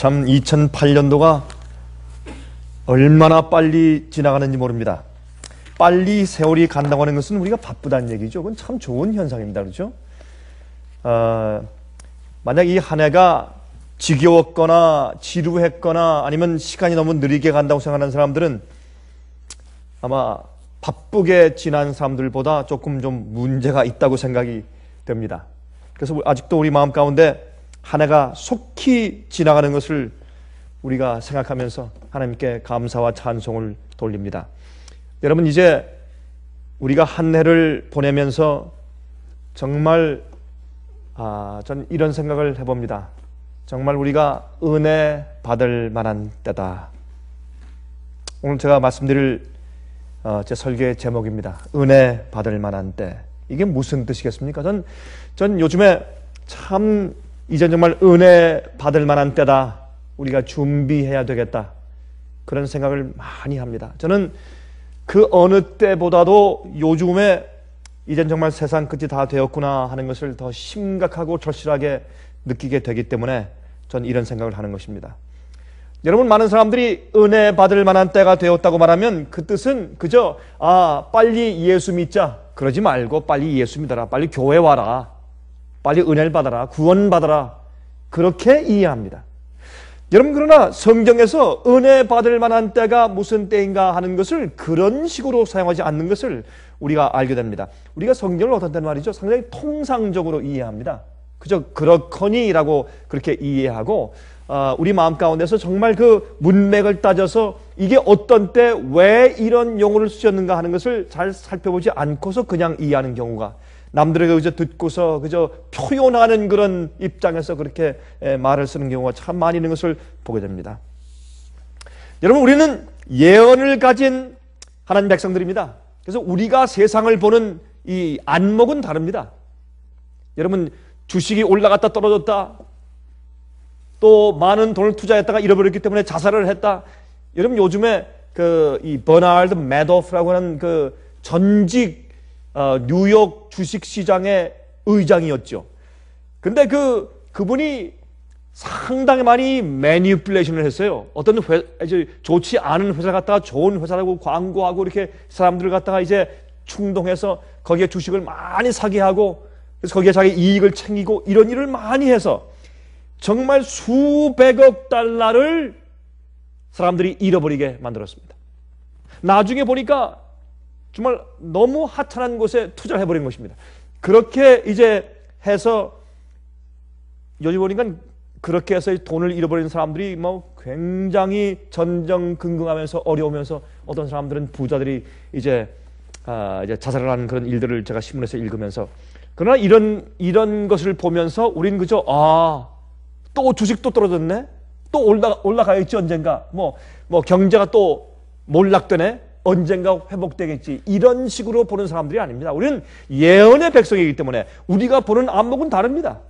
참 2008년도가 얼마나 빨리 지나가는지 모릅니다. 빨리 세월이 간다고 하는 것은 우리가 바쁘다는 얘기죠. 그건 참 좋은 현상입니다. 그렇죠? 어, 만약 이 한 해가 지겨웠거나 지루했거나 아니면 시간이 너무 느리게 간다고 생각하는 사람들은 아마 바쁘게 지난 사람들보다 조금 좀 문제가 있다고 생각이 됩니다. 그래서 아직도 우리 마음 가운데 한해가 속히 지나가는 것을 우리가 생각하면서 하나님께 감사와 찬송을 돌립니다. 여러분 이제 우리가 한 해를 보내면서 정말 아, 전 이런 생각을 해봅니다. 정말 우리가 은혜 받을 만한 때다. 오늘 제가 말씀드릴 어, 제 설교의 제목입니다. 은혜 받을 만한 때. 이게 무슨 뜻이겠습니까? 전, 전 요즘에 참 이제 정말 은혜 받을 만한 때다. 우리가 준비해야 되겠다. 그런 생각을 많이 합니다. 저는 그 어느 때보다도 요즘에 이젠 정말 세상 끝이 다 되었구나 하는 것을 더 심각하고 절실하게 느끼게 되기 때문에 전 이런 생각을 하는 것입니다. 여러분 많은 사람들이 은혜 받을 만한 때가 되었다고 말하면 그 뜻은 그저 아 빨리 예수 믿자 그러지 말고 빨리 예수 믿어라 빨리 교회 와라 빨리 은혜를 받아라. 구원받아라. 그렇게 이해합니다. 여러분 그러나 성경에서 은혜 받을 만한 때가 무슨 때인가 하는 것을 그런 식으로 사용하지 않는 것을 우리가 알게 됩니다. 우리가 성경을 어떤 때는 말이죠. 상당히 통상적으로 이해합니다. 그저 그렇거니라고 그렇게 이해하고 아, 우리 마음 가운데서 정말 그 문맥을 따져서 이게 어떤 때 왜 이런 용어를 쓰셨는가 하는 것을 잘 살펴보지 않고서 그냥 이해하는 경우가 남들에게 그저 듣고서 그저 표현하는 그런 입장에서 그렇게 말을 쓰는 경우가 참 많이 있는 것을 보게 됩니다. 여러분, 우리는 예언을 가진 하나님 백성들입니다. 그래서 우리가 세상을 보는 이 안목은 다릅니다. 여러분, 주식이 올라갔다 떨어졌다. 또 많은 돈을 투자했다가 잃어버렸기 때문에 자살을 했다. 여러분, 요즘에 그 이 버나드 매도프라고 하는 그 전직 어, 뉴욕 주식시장의 의장이었죠. 근데 그 그분이 상당히 많이 매니플레이션을 했어요. 어떤 회, 좋지 않은 회사 갖다가 좋은 회사라고 광고하고 이렇게 사람들을 갖다가 이제 충동해서 거기에 주식을 많이 사게 하고 그래서 거기에 자기 이익을 챙기고 이런 일을 많이 해서 정말 수백억 달러를 사람들이 잃어버리게 만들었습니다. 나중에 보니까 정말 너무 하찮은 곳에 투자를 해버린 것입니다. 그렇게 이제 해서 요즘 보니까 그렇게 해서 돈을 잃어버린 사람들이 뭐 굉장히 전정긍긍하면서 어려우면서 어떤 사람들은 부자들이 이제 아, 이제 자살을 하는 그런 일들을 제가 신문에서 읽으면서 그러나 이런 이런 것을 보면서 우린 그저 아 또 주식 또 떨어졌네 또 올라 올라가야지 언젠가 뭐뭐 뭐 경제가 또 몰락되네 언젠가 회복되겠지. 이런 식으로 보는 사람들이 아닙니다. 우리는 예언의 백성이기 때문에 우리가 보는 안목은 다릅니다.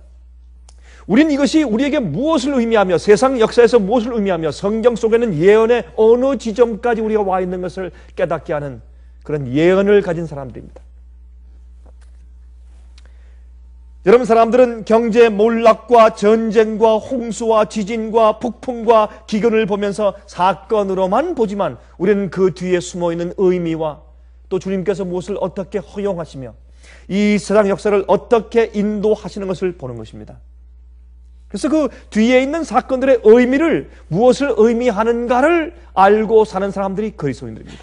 우린 이것이 우리에게 무엇을 의미하며 세상 역사에서 무엇을 의미하며 성경 속에는 예언의 어느 지점까지 우리가 와 있는 것을 깨닫게 하는 그런 예언을 가진 사람들입니다. 여러분 사람들은 경제 몰락과 전쟁과 홍수와 지진과 폭풍과 기근을 보면서 사건으로만 보지만 우리는 그 뒤에 숨어 있는 의미와 또 주님께서 무엇을 어떻게 허용하시며 이 세상 역사를 어떻게 인도하시는 것을 보는 것입니다. 그래서 그 뒤에 있는 사건들의 의미를 무엇을 의미하는가를 알고 사는 사람들이 그리스도인들입니다.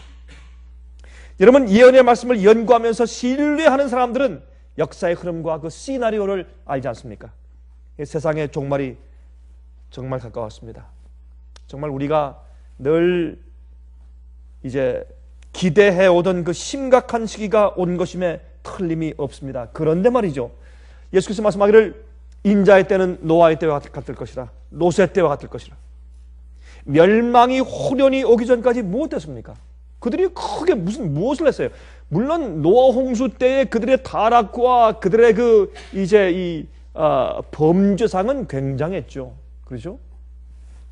여러분 예언의 말씀을 연구하면서 신뢰하는 사람들은 역사의 흐름과 그 시나리오를 알지 않습니까? 세상의 종말이 정말 가까웠습니다. 정말 우리가 늘 이제 기대해 오던 그 심각한 시기가 온 것임에 틀림이 없습니다. 그런데 말이죠. 예수께서 말씀하기를 인자의 때는 노아의 때와 같을 것이라 노세 때와 같을 것이라 멸망이 호련히 오기 전까지 무엇됐습니까 그들이 크게 무슨 무엇을 했어요? 물론 노아 홍수 때에 그들의 타락과 그들의 그 이제 이 아, 범죄상은 굉장했죠. 그렇죠?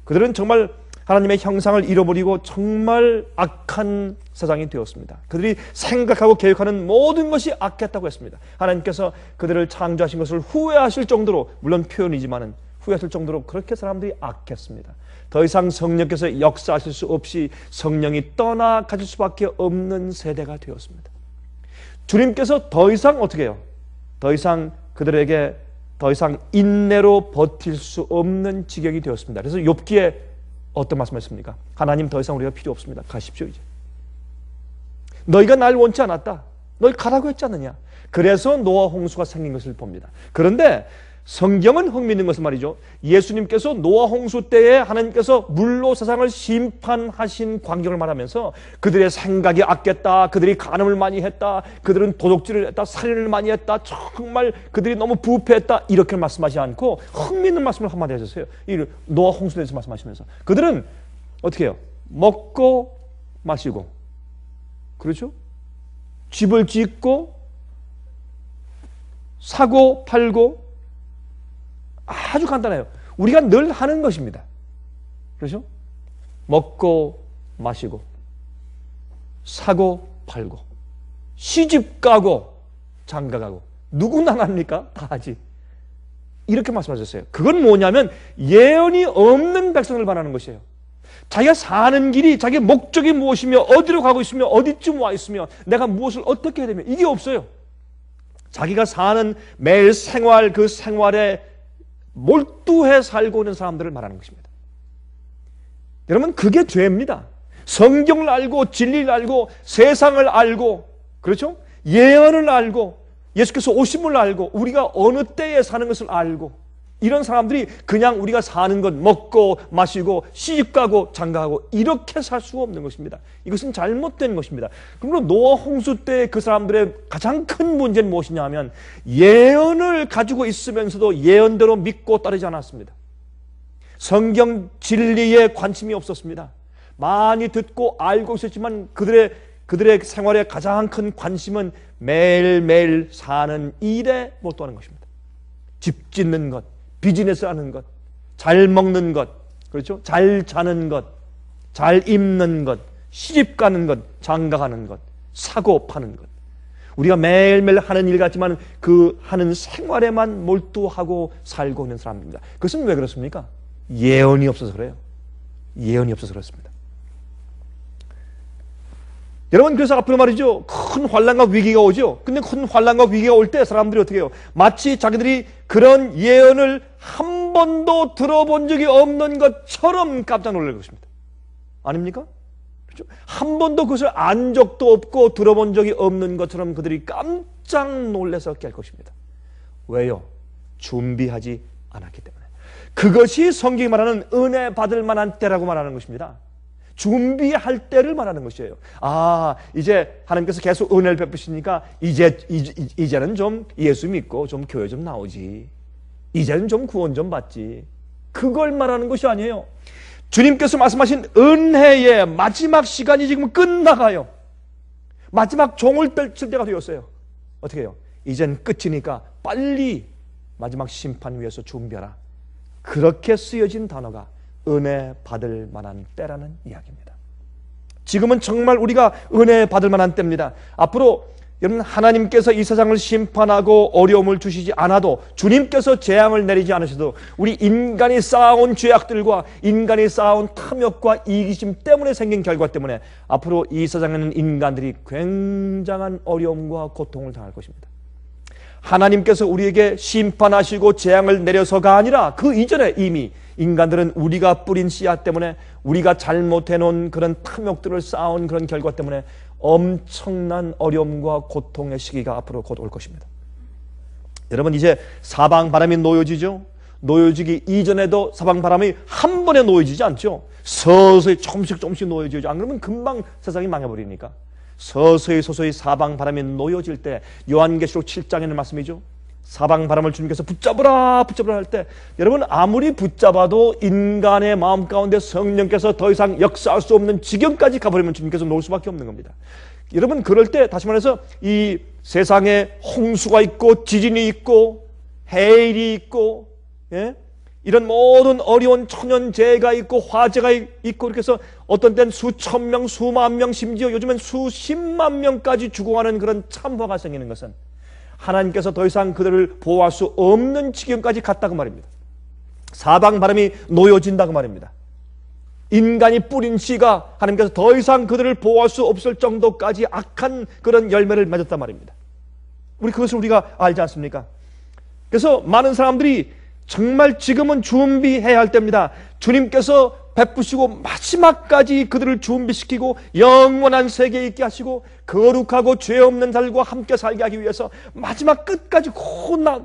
그들은 정말 하나님의 형상을 잃어버리고 정말 악한 세상이 되었습니다. 그들이 생각하고 계획하는 모든 것이 악했다고 했습니다. 하나님께서 그들을 창조하신 것을 후회하실 정도로 물론 표현이지만은 후회하실 정도로 그렇게 사람들이 악했습니다. 더 이상 성령께서 역사하실 수 없이 성령이 떠나가질 수밖에 없는 세대가 되었습니다. 주님께서 더 이상 어떻게 해요? 더 이상 그들에게 더 이상 인내로 버틸 수 없는 지경이 되었습니다. 그래서 욥기에 어떤 말씀하십니까? 하나님 더 이상 우리가 필요 없습니다. 가십시오 이제. 너희가 날 원치 않았다. 널 가라고 했지 않느냐. 그래서 노아 홍수가 생긴 것을 봅니다. 그런데 성경은 흥미있는 것은 말이죠. 예수님께서 노아 홍수 때에 하나님께서 물로 세상을 심판하신 광경을 말하면서 그들의 생각이 악했다. 그들이 간음을 많이 했다. 그들은 도둑질을 했다. 살인을 많이 했다. 정말 그들이 너무 부패했다. 이렇게 말씀하지 않고 흥미있는 말씀을 한마디 하셨어요. 이 노아 홍수에 대해서 말씀하시면서 그들은 어떻게 해요? 먹고 마시고 그렇죠? 집을 짓고 사고 팔고 아주 간단해요. 우리가 늘 하는 것입니다. 그렇죠? 먹고 마시고 사고 팔고 시집 가고 장가 가고 누구나 합니까? 다 하지. 이렇게 말씀하셨어요. 그건 뭐냐면 예언이 없는 백성을 바라는 것이에요. 자기가 사는 길이 자기 목적이 무엇이며 어디로 가고 있으며 어디쯤 와 있으며 내가 무엇을 어떻게 해야 되며 이게 없어요. 자기가 사는 매일 생활 그생활에 몰두해 살고 있는 사람들을 말하는 것입니다. 여러분 그게 죄입니다. 성경을 알고 진리를 알고 세상을 알고 그렇죠? 예언을 알고 예수께서 오심을 알고 우리가 어느 때에 사는 것을 알고 이런 사람들이 그냥 우리가 사는 것 먹고 마시고 시집가고 장가하고 이렇게 살 수 없는 것입니다. 이것은 잘못된 것입니다. 그리고 노아 홍수 때 그 사람들의 가장 큰 문제는 무엇이냐 하면 예언을 가지고 있으면서도 예언대로 믿고 따르지 않았습니다. 성경 진리에 관심이 없었습니다. 많이 듣고 알고 있었지만 그들의 그들의 생활에 가장 큰 관심은 매일매일 사는 일에 몰두하는 것입니다. 집 짓는 것, 비즈니스 하는 것, 잘 먹는 것, 그렇죠? 잘 자는 것, 잘 입는 것, 시집 가는 것, 장가 가는 것, 사고 파는 것. 우리가 매일매일 하는 일 같지만 그 하는 생활에만 몰두하고 살고 있는 사람입니다. 그것은 왜 그렇습니까? 예언이 없어서 그래요. 예언이 없어서 그렇습니다. 여러분 그래서 앞으로 말이죠. 큰 환란과 위기가 오죠. 근데 큰 환란과 위기가 올 때 사람들이 어떻게 해요? 마치 자기들이 그런 예언을 한 번도 들어본 적이 없는 것처럼 깜짝 놀랄 것입니다. 아닙니까? 그렇죠? 한 번도 그것을 안 적도 없고 들어본 적이 없는 것처럼 그들이 깜짝 놀라서 깰 것입니다. 왜요? 준비하지 않았기 때문에. 그것이 성경이 말하는 은혜 받을 만한 때라고 말하는 것입니다. 준비할 때를 말하는 것이에요. 아, 이제 하나님께서 계속 은혜를 베푸시니까 이제, 이제 는좀 예수 믿고 좀 교회 좀 나오지. 이제는 좀 구원 좀 받지. 그걸 말하는 것이 아니에요. 주님께서 말씀하신 은혜의 마지막 시간이 지금 끝나가요. 마지막 종을 떨칠 때가 되었어요. 어떻게 해요? 이젠 끝이니까 빨리 마지막 심판 위해서 준비하라. 그렇게 쓰여진 단어가 은혜 받을 만한 때라는 이야기입니다. 지금은 정말 우리가 은혜 받을 만한 때입니다. 앞으로 여러분 하나님께서 이 세상을 심판하고 어려움을 주시지 않아도 주님께서 재앙을 내리지 않으셔도 우리 인간이 쌓아온 죄악들과 인간이 쌓아온 탐욕과 이기심 때문에 생긴 결과 때문에 앞으로 이 세상에는 인간들이 굉장한 어려움과 고통을 당할 것입니다. 하나님께서 우리에게 심판하시고 재앙을 내려서가 아니라 그 이전에 이미 인간들은 우리가 뿌린 씨앗 때문에 우리가 잘못해놓은 그런 탐욕들을 쌓아온 그런 결과 때문에 엄청난 어려움과 고통의 시기가 앞으로 곧 올 것입니다. 여러분 이제 사방 바람이 놓여지죠. 놓여지기 이전에도 사방 바람이 한 번에 놓여지지 않죠. 서서히 조금씩 조금씩 놓여지죠. 안 그러면 금방 세상이 망해버리니까. 서서히 서서히 사방 바람이 놓여질 때 요한계시록 7장에는 말씀이죠. 사방 바람을 주님께서 붙잡으라 붙잡으라 할 때 여러분 아무리 붙잡아도 인간의 마음 가운데 성령께서 더 이상 역사할 수 없는 지경까지 가버리면 주님께서 놓을 수밖에 없는 겁니다. 여러분 그럴 때 다시 말해서 이 세상에 홍수가 있고 지진이 있고 해일이 있고 예? 이런 모든 어려운 천연재해가 있고 화재가 있고 이렇게 해서 어떤 때는 수천 명, 수만 명, 심지어 요즘엔 수십만 명까지 죽어가는 그런 참화가 생기는 것은 하나님께서 더 이상 그들을 보호할 수 없는 지경까지 갔다고 말입니다. 사방 바람이 놓여진다고 말입니다. 인간이 뿌린 씨가 하나님께서 더 이상 그들을 보호할 수 없을 정도까지 악한 그런 열매를 맺었단 말입니다. 우리 그것을 우리가 알지 않습니까? 그래서 많은 사람들이 정말 지금은 준비해야 할 때입니다. 주님께서 베푸시고 마지막까지 그들을 준비시키고 영원한 세계에 있게 하시고 거룩하고 죄 없는 날과 함께 살게 하기 위해서 마지막 끝까지 혼나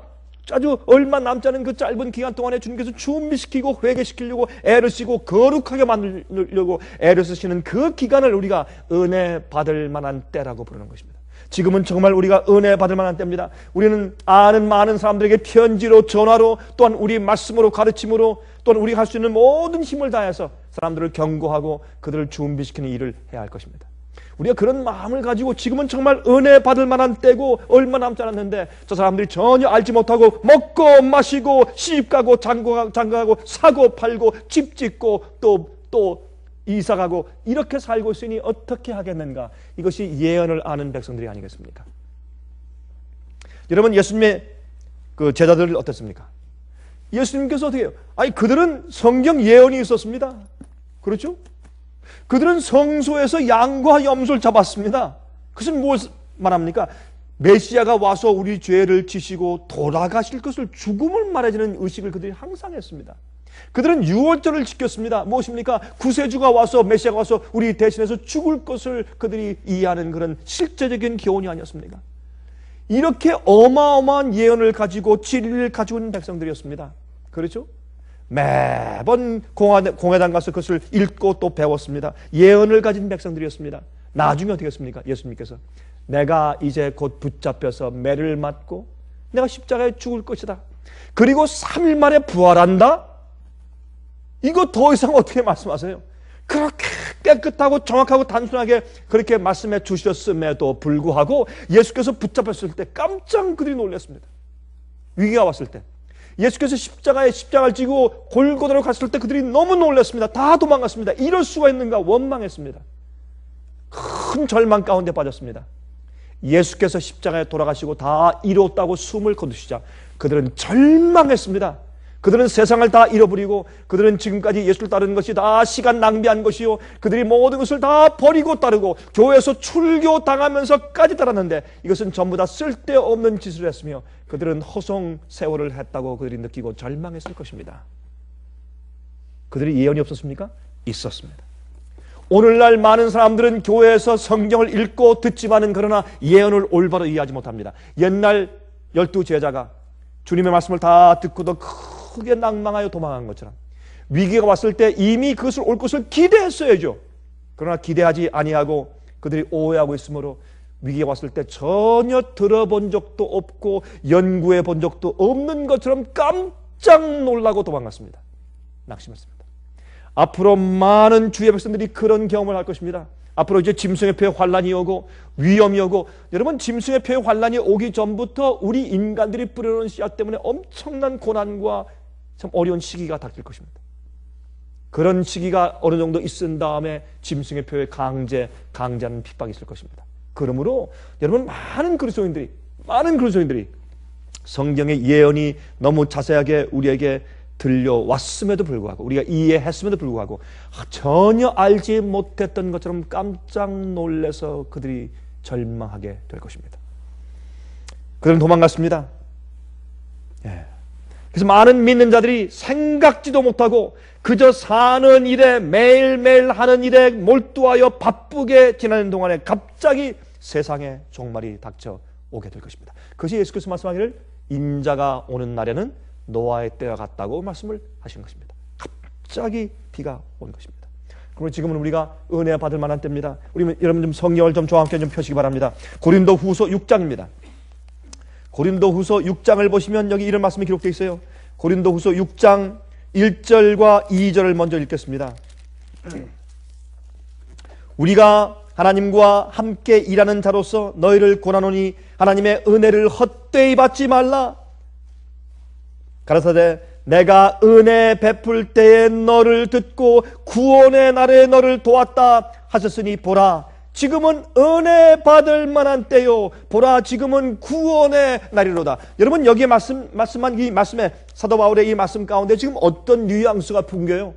아주 얼마 남지 않은 그 짧은 기간 동안에 주님께서 준비시키고 회개시키려고 애를 쓰고 거룩하게 만들려고 애를 쓰시는 그 기간을 우리가 은혜 받을 만한 때라고 부르는 것입니다. 지금은 정말 우리가 은혜 받을 만한 때입니다. 우리는 아는 많은 사람들에게 편지로 전화로 또한 우리 말씀으로 가르침으로 또는 우리가 할 수 있는 모든 힘을 다해서 사람들을 경고하고 그들을 준비시키는 일을 해야 할 것입니다. 우리가 그런 마음을 가지고 지금은 정말 은혜 받을 만한 때고 얼마 남지 않았는데 저 사람들이 전혀 알지 못하고 먹고 마시고 시집가고 장가가고 사고 팔고 집 짓고 또 또 이사가고 이렇게 살고 있으니 어떻게 하겠는가 이것이 예언을 아는 백성들이 아니겠습니까 여러분 예수님의 그 제자들 어떻습니까 예수님께서 어떻게 해요? 아니, 그들은 성경 예언이 있었습니다. 그렇죠? 그들은 성소에서 양과 염소를 잡았습니다. 그것은 무엇 말합니까? 메시아가 와서 우리 죄를 지시고 돌아가실 것을 죽음을 말해주는 의식을 그들이 항상 했습니다. 그들은 유월절을 지켰습니다. 무엇입니까? 구세주가 와서 메시아가 와서 우리 대신해서 죽을 것을 그들이 이해하는 그런 실제적인 교훈이 아니었습니까? 이렇게 어마어마한 예언을 가지고 진리를 가지고 있는 백성들이었습니다. 그렇죠? 매번 공화당, 공회당 가서 그것을 읽고 또 배웠습니다. 예언을 가진 백성들이었습니다. 나중에 어떻게 했습니까? 예수님께서 내가 이제 곧 붙잡혀서 매를 맞고 내가 십자가에 죽을 것이다. 그리고 3일 만에 부활한다. 이거 더 이상 어떻게 말씀하세요? 그렇게 깨끗하고 정확하고 단순하게 그렇게 말씀해 주셨음에도 불구하고 예수께서 붙잡혔을 때 깜짝 그들이 놀랐습니다. 위기가 왔을 때 예수께서 십자가에 십자가를 지고 골고다로 갔을 때 그들이 너무 놀랐습니다. 다 도망갔습니다. 이럴 수가 있는가 원망했습니다. 큰 절망 가운데 빠졌습니다. 예수께서 십자가에 돌아가시고 다 이뤘다고 숨을 거두시자 그들은 절망했습니다. 그들은 세상을 다 잃어버리고 그들은 지금까지 예수를 따르는 것이 다 시간 낭비한 것이요. 그들이 모든 것을 다 버리고 따르고 교회에서 출교 당하면서까지 따랐는데 이것은 전부 다 쓸데없는 짓을 했으며 그들은 허송 세월을 했다고 그들이 느끼고 절망했을 것입니다. 그들이 예언이 없었습니까? 있었습니다. 오늘날 많은 사람들은 교회에서 성경을 읽고 듣지만은 그러나 예언을 올바로 이해하지 못합니다. 옛날 열두 제자가 주님의 말씀을 다 듣고도 그 크게 낭망하여 도망한 것처럼 위기가 왔을 때 이미 그것을 올 것을 기대했어야죠. 그러나 기대하지 아니하고 그들이 오해하고 있으므로 위기가 왔을 때 전혀 들어본 적도 없고 연구해 본 적도 없는 것처럼 깜짝 놀라고 도망갔습니다. 낙심했습니다. 앞으로 많은 주의 백성들이 그런 경험을 할 것입니다. 앞으로 이제 짐승의 폐에 환란이 오고 위험이 오고 여러분 짐승의 폐에 환란이 오기 전부터 우리 인간들이 뿌려놓은 씨앗 때문에 엄청난 고난과 참 어려운 시기가 닥칠 것입니다. 그런 시기가 어느 정도 있은 다음에 짐승의 표에 강제, 강제하는 핍박이 있을 것입니다. 그러므로 여러분 많은 그리스도인들이 많은 그리스도인들이 성경의 예언이 너무 자세하게 우리에게 들려왔음에도 불구하고 우리가 이해했음에도 불구하고 아, 전혀 알지 못했던 것처럼 깜짝 놀래서 그들이 절망하게 될 것입니다. 그들은 도망갔습니다. 예. 그래서 많은 믿는 자들이 생각지도 못하고 그저 사는 일에 매일매일 하는 일에 몰두하여 바쁘게 지나는 동안에 갑자기 세상에 종말이 닥쳐오게 될 것입니다. 그것이 예수께서 말씀하기를 인자가 오는 날에는 노아의 때와 같다고 말씀을 하신 것입니다. 갑자기 비가 온 것입니다. 그리고 지금은 우리가 은혜 받을 만한 때입니다. 우리 여러분 좀 성경을 좀 저와 함께 좀 펴시기 바랍니다. 고린도 후서 6장입니다. 고린도 후서 6장을 보시면 여기 이런 말씀이 기록되어 있어요. 고린도 후서 6장 1절과 2절을 먼저 읽겠습니다. 우리가 하나님과 함께 일하는 자로서 너희를 권하노니 하나님의 은혜를 헛되이 받지 말라. 가라사대 내가 은혜 베풀 때에 너를 듣고 구원의 날에 너를 도왔다 하셨으니 보라 지금은 은혜 받을 만한 때요. 보라 지금은 구원의 날이로다. 여러분 여기에 말씀 말씀한 이 말씀에 사도 바울의 이 말씀 가운데 지금 어떤 뉘앙스가 풍겨요?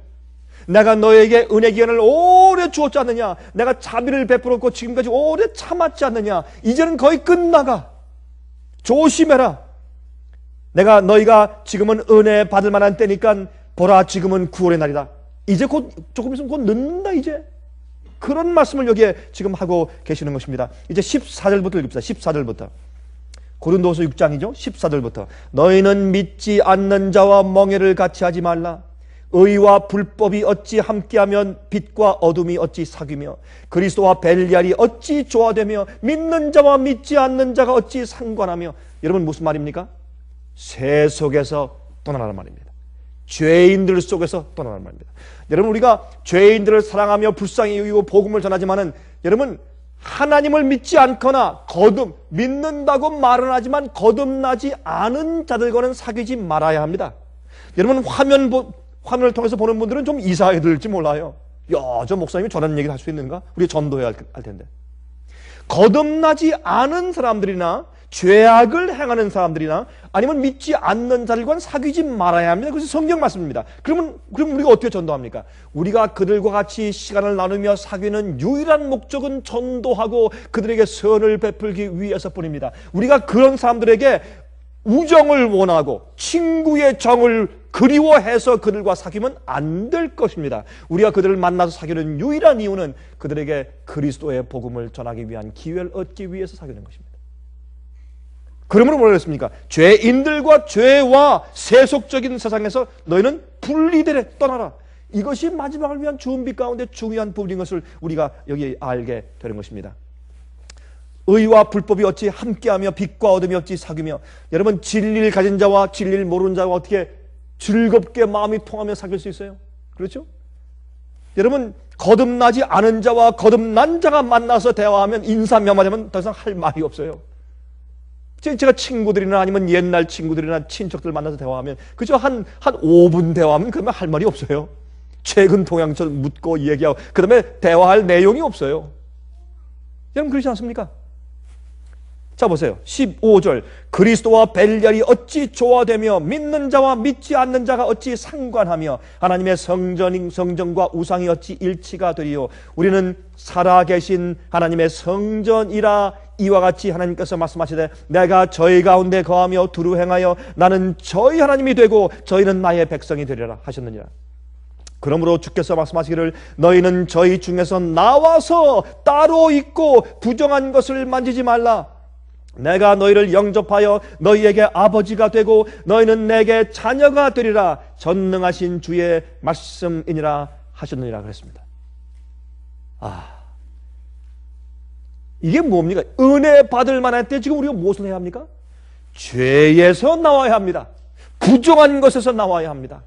내가 너에게 은혜 기간을 오래 주었지 않느냐? 내가 자비를 베풀었고 지금까지 오래 참았지 않느냐? 이제는 거의 끝나가. 조심해라. 내가 너희가 지금은 은혜 받을 만한 때니까 보라 지금은 구원의 날이다. 이제 곧 조금 있으면 곧 늦는다 이제. 그런 말씀을 여기에 지금 하고 계시는 것입니다. 이제 14절부터 읽읍시다. 14절부터. 고린도서 6장이죠. 14절부터. 너희는 믿지 않는 자와 멍해를 같이 하지 말라. 의와 불법이 어찌 함께하면 빛과 어둠이 어찌 사귀며 그리스도와 벨리알이 어찌 조화되며 믿는 자와 믿지 않는 자가 어찌 상관하며 여러분 무슨 말입니까? 세 속에서 떠나라는 말입니다. 죄인들 속에서 떠나는 말입니다. 여러분 우리가 죄인들을 사랑하며 불쌍히 여기고 복음을 전하지만은 여러분 하나님을 믿지 않거나 거듭 믿는다고 말은 하지만 거듭나지 않은 자들과는 사귀지 말아야 합니다. 여러분 화면 화면을 통해서 보는 분들은 좀이상해 들지 몰라요. 야, 저 목사님이 저런 얘기를 할 수 있는가? 우리 전도해야 할, 할 텐데. 거듭나지 않은 사람들이나 죄악을 행하는 사람들이나 아니면 믿지 않는 자들과 는 사귀지 말아야 합니다. 그래서 성경 말씀입니다. 그러면 그럼 우리가 어떻게 전도합니까? 우리가 그들과 같이 시간을 나누며 사귀는 유일한 목적은 전도하고 그들에게 선을 베풀기 위해서뿐입니다. 우리가 그런 사람들에게 우정을 원하고 친구의 정을 그리워해서 그들과 사귀면 안 될 것입니다. 우리가 그들을 만나서 사귀는 유일한 이유는 그들에게 그리스도의 복음을 전하기 위한 기회를 얻기 위해서 사귀는 것입니다. 그러므로 뭐라 그랬습니까? 죄인들과 죄와 세속적인 세상에서 너희는 분리되래 떠나라. 이것이 마지막을 위한 준비 가운데 중요한 부분인 것을 우리가 여기 알게 되는 것입니다. 의와 불법이 어찌 함께하며 빛과 어둠이 어찌 사귀며 여러분 진리를 가진 자와 진리를 모르는 자와 어떻게 즐겁게 마음이 통하며 사귈 수 있어요? 그렇죠? 여러분 거듭나지 않은 자와 거듭난 자가 만나서 대화하면 인사 몇마디 하면 더 이상 할 말이 없어요. 제가 친구들이나 아니면 옛날 친구들이나 친척들 만나서 대화하면 그저 한, 한 5분 대화하면 그러면 할 말이 없어요. 최근 동향처 묻고 얘기하고 그 다음에 대화할 내용이 없어요. 여러분 그러지 않습니까? 자 보세요. 15절 그리스도와 벨리알이 어찌 조화되며 믿는 자와 믿지 않는 자가 어찌 상관하며 하나님의 성전인 성전과 우상이 어찌 일치가 되리요 우리는 살아계신 하나님의 성전이라 이와 같이 하나님께서 말씀하시되 내가 저희 가운데 거하며 두루 행하여 나는 저희 하나님이 되고 저희는 나의 백성이 되리라 하셨느니라. 그러므로 주께서 말씀하시기를 너희는 저희 중에서 나와서 따로 있고 부정한 것을 만지지 말라. 내가 너희를 영접하여 너희에게 아버지가 되고 너희는 내게 자녀가 되리라 전능하신 주의 말씀이니라 하셨느니라 그랬습니다. 아. 이게 뭡니까? 은혜 받을 만할 때 지금 우리가 무엇을 해야 합니까? 죄에서 나와야 합니다. 부정한 것에서 나와야 합니다.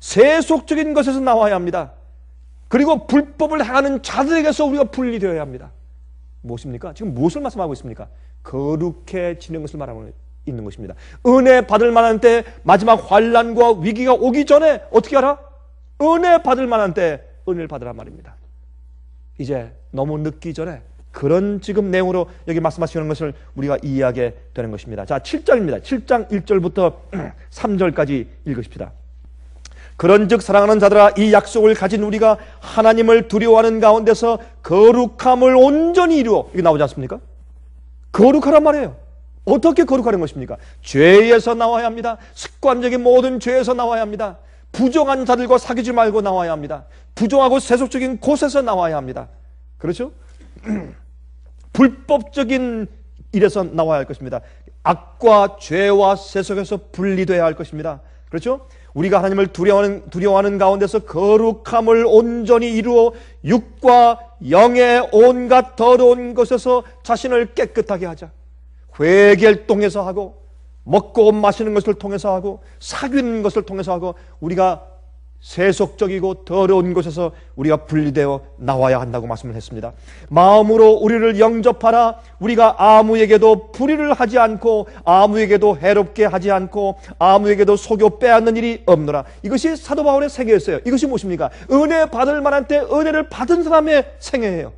세속적인 것에서 나와야 합니다. 그리고 불법을 행하는 자들에게서 우리가 분리되어야 합니다. 무엇입니까? 지금 무엇을 말씀하고 있습니까? 거룩해지는 것을 말하고 있는 것입니다. 은혜 받을 만한 때 마지막 환란과 위기가 오기 전에 어떻게 알아? 은혜 받을 만한 때 은혜를 받으란 말입니다. 이제 너무 늦기 전에 그런 지금 내용으로 여기 말씀하시는 것을 우리가 이해하게 되는 것입니다. 자, 7장입니다. 7장 1절부터 3절까지 읽으십시다. 그런즉 사랑하는 자들아 이 약속을 가진 우리가 하나님을 두려워하는 가운데서 거룩함을 온전히 이루어 이게 나오지 않습니까? 거룩하란 말이에요. 어떻게 거룩하는 것입니까? 죄에서 나와야 합니다. 습관적인 모든 죄에서 나와야 합니다. 부정한 자들과 사귀지 말고 나와야 합니다. 부정하고 세속적인 곳에서 나와야 합니다. 그렇죠? 불법적인 일에서 나와야 할 것입니다. 악과 죄와 세속에서 분리되어야할 것입니다. 그렇죠? 우리가 하나님을 두려워하는, 두려워하는 가운데서 거룩함을 온전히 이루어 육과 영의 온갖 더러운 것에서 자신을 깨끗하게 하자. 회개를 통해서 하고 먹고 마시는 것을 통해서 하고 사귀는 것을 통해서 하고 우리가 세속적이고 더러운 곳에서 우리가 분리되어 나와야 한다고 말씀을 했습니다. 마음으로 우리를 영접하라. 우리가 아무에게도 불의를 하지 않고 아무에게도 해롭게 하지 않고 아무에게도 속여 빼앗는 일이 없노라. 이것이 사도 바울의 세계였어요 이것이 무엇입니까? 은혜 받을 만한 때 은혜를 받은 사람의 생애예요.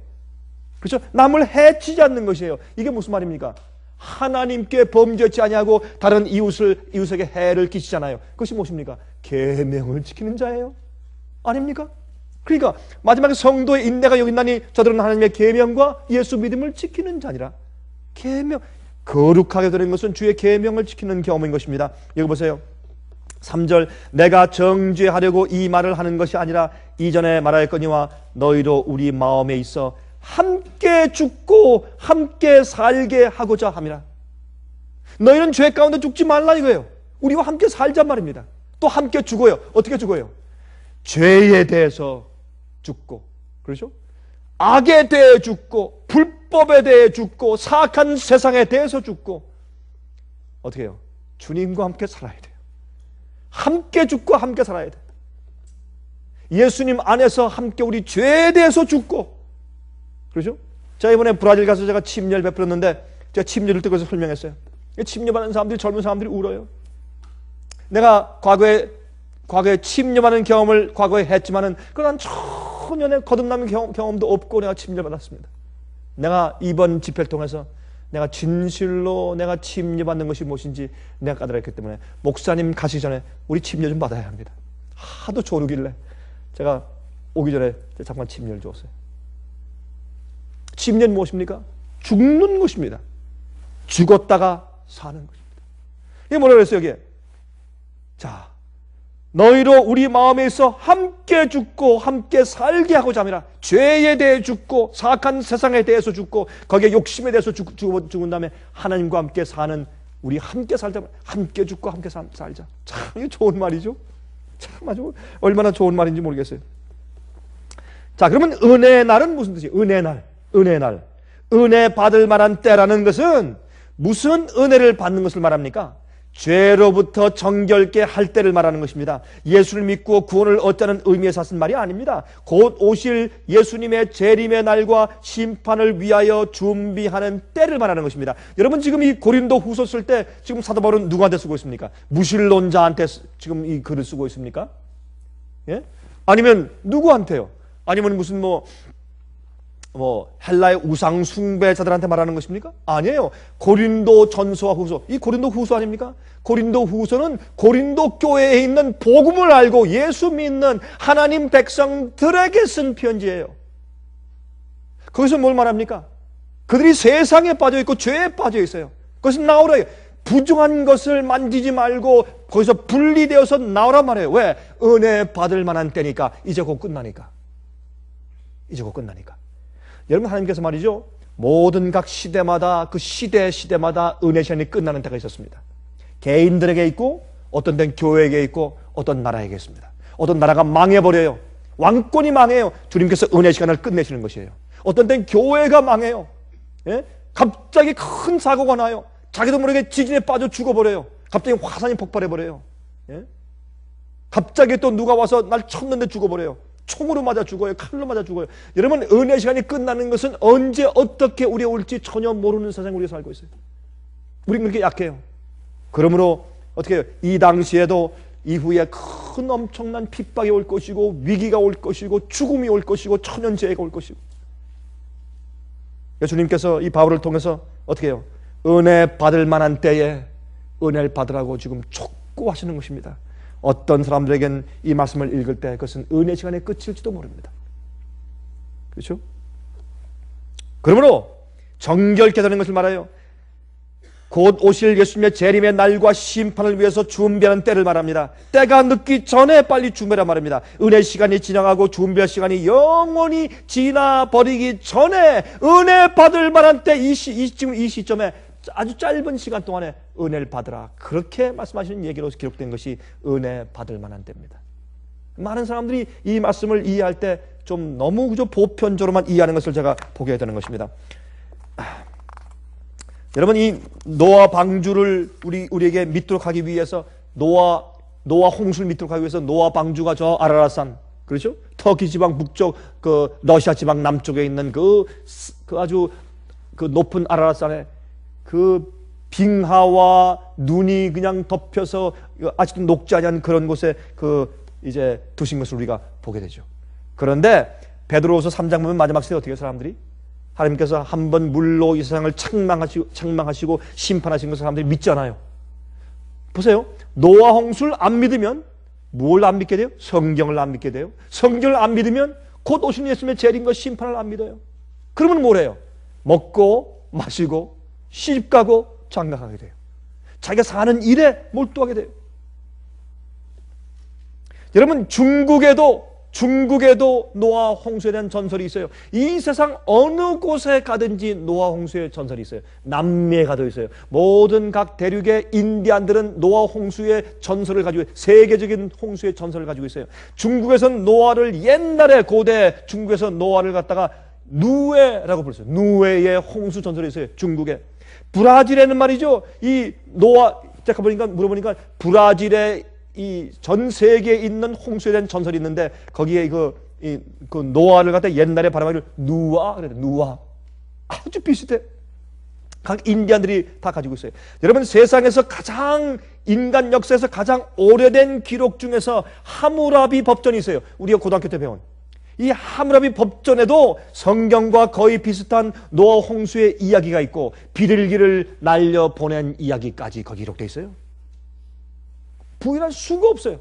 그렇죠? 남을 해치지 않는 것이에요. 이게 무슨 말입니까? 하나님께 범죄치 아니하고 다른 이웃을 이웃에게 해를 끼치잖아요. 그것이 무엇입니까? 계명을 지키는 자예요. 아닙니까? 그러니까 마지막에 성도의 인내가 여기 있나니 저들은 하나님의 계명과 예수 믿음을 지키는 자니라. 계명 거룩하게 되는 것은 주의 계명을 지키는 경험인 것입니다. 여기 보세요. 3절 내가 정죄하려고 이 말을 하는 것이 아니라 이전에 말하였거니와 너희도 우리 마음에 있어 함께 죽고 함께 살게 하고자 함이라. 너희는 죄 가운데 죽지 말라 이거예요. 우리와 함께 살자 말입니다. 또 함께 죽어요. 어떻게 죽어요? 죄에 대해서 죽고, 그렇죠? 악에 대해 죽고, 불법에 대해 죽고, 사악한 세상에 대해서 죽고, 어떻게 해요? 주님과 함께 살아야 돼요. 함께 죽고 함께 살아야 돼. 예수님 안에서 함께 우리 죄에 대해서 죽고, 그렇죠? 자, 이번에 브라질 가서 제가 침례를 베풀었는데 제가 침례를 뜨고서 설명했어요. 침례 받는 사람들이 젊은 사람들이 울어요. 내가 과거에 과거에 침례받는 경험을 과거에 했지만은 그런 전혀 내 거듭남의 경험, 도 없고 내가 침례 받았습니다. 내가 이번 집회를 통해서 내가 진실로 내가 침례 받는 것이 무엇인지 내가 까다롭기 때문에 목사님 가시기 전에 우리 침례 좀 받아야 합니다. 하도 졸르길래 제가 오기 전에 잠깐 침례를 줬어요. 집념이 무엇입니까? 죽는 것입니다. 죽었다가 사는 것입니다. 이게 뭐라 그랬어요, 여기에? 자, 너희로 우리 마음에 있 함께 죽고 함께 살게 하고자 함이라. 죄에 대해 죽고 사악한 세상에 대해서 죽고 거기에 욕심에 대해서 죽, 죽, 죽은 다음에 하나님과 함께 사는 우리 함께 살자. 함께 죽고 함께 사, 살자. 참, 이게 좋은 말이죠? 참 아주 얼마나 좋은 말인지 모르겠어요. 자, 그러면 은혜의 날은 무슨 뜻이에요? 은혜의 날. 은혜의 날, 은혜 받을 만한 때라는 것은 무슨 은혜를 받는 것을 말합니까? 죄로부터 정결케 할 때를 말하는 것입니다. 예수를 믿고 구원을 얻자는 의미에서 하 말이 아닙니다. 곧 오실 예수님의 재림의 날과 심판을 위하여 준비하는 때를 말하는 것입니다. 여러분 지금 이 고린도 후서 쓸 때 지금 사도 바울은 누구한테 쓰고 있습니까? 무신론자한테 지금 이 글을 쓰고 있습니까? 예? 아니면 누구한테요? 아니면 무슨 뭐뭐 헬라의 우상 숭배자들한테 말하는 것입니까? 아니에요. 고린도 전서와 후서. 이 고린도 후서 아닙니까? 고린도 후서는 고린도 교회에 있는 복음을 알고 예수 믿는 하나님 백성들에게 쓴 편지예요. 거기서 뭘 말합니까? 그들이 세상에 빠져 있고 죄에 빠져 있어요. 그것은 나오라. 부정한 것을 만지지 말고 거기서 분리되어서 나오라 말해요. 왜? 은혜 받을 만한 때니까 이제 곧 끝나니까. 이제 곧 끝나니까. 여러분 하나님께서 말이죠. 모든 각 시대마다 그 시대 시대마다 은혜 시간이 끝나는 때가 있었습니다. 개인들에게 있고 어떤 데는 교회에게 있고 어떤 나라에게 있습니다. 어떤 나라가 망해버려요. 왕권이 망해요. 주님께서 은혜 시간을 끝내시는 것이에요. 어떤 때는 교회가 망해요. 예? 갑자기 큰 사고가 나요. 자기도 모르게 지진에 빠져 죽어버려요. 갑자기 화산이 폭발해버려요. 예? 갑자기 또 누가 와서 날 쳤는데 죽어버려요. 총으로 맞아 죽어요. 칼로 맞아 죽어요. 여러분 은혜 시간이 끝나는 것은 언제 어떻게 우리 올지 전혀 모르는 세상 우리가 살고 있어요. 우리는 그렇게 약해요. 그러므로 어떻게 해요? 이 당시에도 이후에 큰 엄청난 핍박이 올 것이고 위기가 올 것이고 죽음이 올 것이고 천연재해가 올 것이고 예수님께서 이 바울을 통해서 어떻게 해요? 은혜 받을 만한 때에 은혜를 받으라고 지금 촉구하시는 것입니다. 어떤 사람들에겐 이 말씀을 읽을 때 그것은 은혜 시간의 끝일지도 모릅니다. 그렇죠? 그러므로 정결케 되는 것을 말하여곧 오실 예수님의 재림의 날과 심판을 위해서 준비하는 때를 말합니다. 때가 늦기 전에 빨리 준비라 하말합니다 은혜 시간이 지나가고 준비할 시간이 영원히 지나버리기 전에 은혜 받을 만한 때이 시, 이쯤, 이 시점에 아주 짧은 시간 동안에 은혜를 받으라. 그렇게 말씀하시는 얘기로 기록된 것이 은혜 받을 만한 데입니다. 많은 사람들이 이 말씀을 이해할 때 좀 너무 그저 보편적으로만 이해하는 것을 제가 보게 되는 것입니다. 아, 여러분 이 노아 방주를 우리 우리에게 믿도록 하기 위해서 노아 노아 홍수를 믿도록 하기 위해서 노아 방주가 저 아라라산 그렇죠? 터키 지방 북쪽 그 러시아 지방 남쪽에 있는 그, 그 아주 그 높은 아라라산에 그 빙하와 눈이 그냥 덮여서 아직도 녹지 않은 그런 곳에 그 이제 두신 것을 우리가 보게 되죠. 그런데 베드로후서 3장 보면 마지막 세대 어떻게 사람들이 하나님께서 한 번 물로 이 세상을 창망하시고 책망하시고 심판하신 것을 사람들이 믿잖아요. 보세요. 노아 홍수를 안 믿으면 뭘 안 믿게 돼요? 성경을 안 믿게 돼요. 성경을 안 믿으면 곧 오신 예수님의 재림과 심판을 안 믿어요. 그러면 뭘 해요? 먹고 마시고 시집가고 장가가게 돼요. 자기가 사는 일에 몰두하게 돼요. 여러분 중국에도 중국에도 노아 홍수에 대한 전설이 있어요. 이 세상 어느 곳에 가든지 노아 홍수의 전설이 있어요. 남미에 가도 있어요. 모든 각 대륙의 인디안들은 노아 홍수의 전설을 가지고 세계적인 홍수의 전설을 가지고 있어요. 중국에선 노아를 옛날에 고대 중국에서 노아를 갖다가 누에라고 불렀어요. 누에의 홍수 전설이 있어요. 중국에. 브라질에는 말이죠. 이 노아 제가 보니까 물어보니까 브라질에 이 전 세계에 있는 홍수에 대한 전설이 있는데 거기에 그, 이, 그 노아를 갖다 옛날에 바음하를 누아 그래 누아 아주 비슷해. 각 인디안들이 다 가지고 있어요. 여러분 세상에서 가장 인간 역사에서 가장 오래된 기록 중에서 하무라비 법전이 있어요. 우리가 고등학교 때 배운. 이 하무라비 법전에도 성경과 거의 비슷한 노아 홍수의 이야기가 있고 비둘기를 날려 보낸 이야기까지 거기 기록돼 있어요. 부인할 수가 없어요.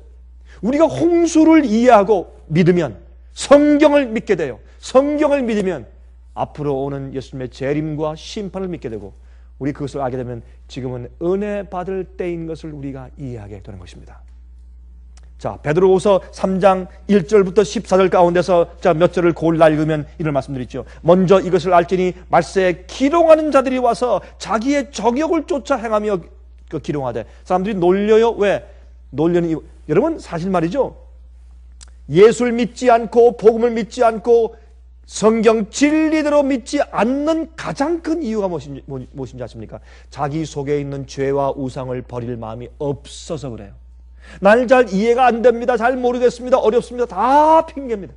우리가 홍수를 이해하고 믿으면 성경을 믿게 돼요. 성경을 믿으면 앞으로 오는 예수님의 재림과 심판을 믿게 되고 우리 그것을 알게 되면 지금은 은혜 받을 때인 것을 우리가 이해하게 되는 것입니다. 자, 베드로후서 3장 1절부터 14절 가운데서 자, 몇 절을 골라 읽으면 이런 말씀드리죠. 먼저 이것을 알지니 말세에 기롱하는 자들이 와서 자기의 저격을 쫓아 행하며 그 기롱하되 사람들이 놀려요. 왜? 놀려는 여러분 사실 말이죠. 예수를 믿지 않고 복음을 믿지 않고 성경 진리대로 믿지 않는 가장 큰 이유가 무엇인지, 무엇인지 아십니까? 자기 속에 있는 죄와 우상을 버릴 마음이 없어서 그래요. 날잘 이해가 안 됩니다. 잘 모르겠습니다. 어렵습니다. 다 핑계입니다.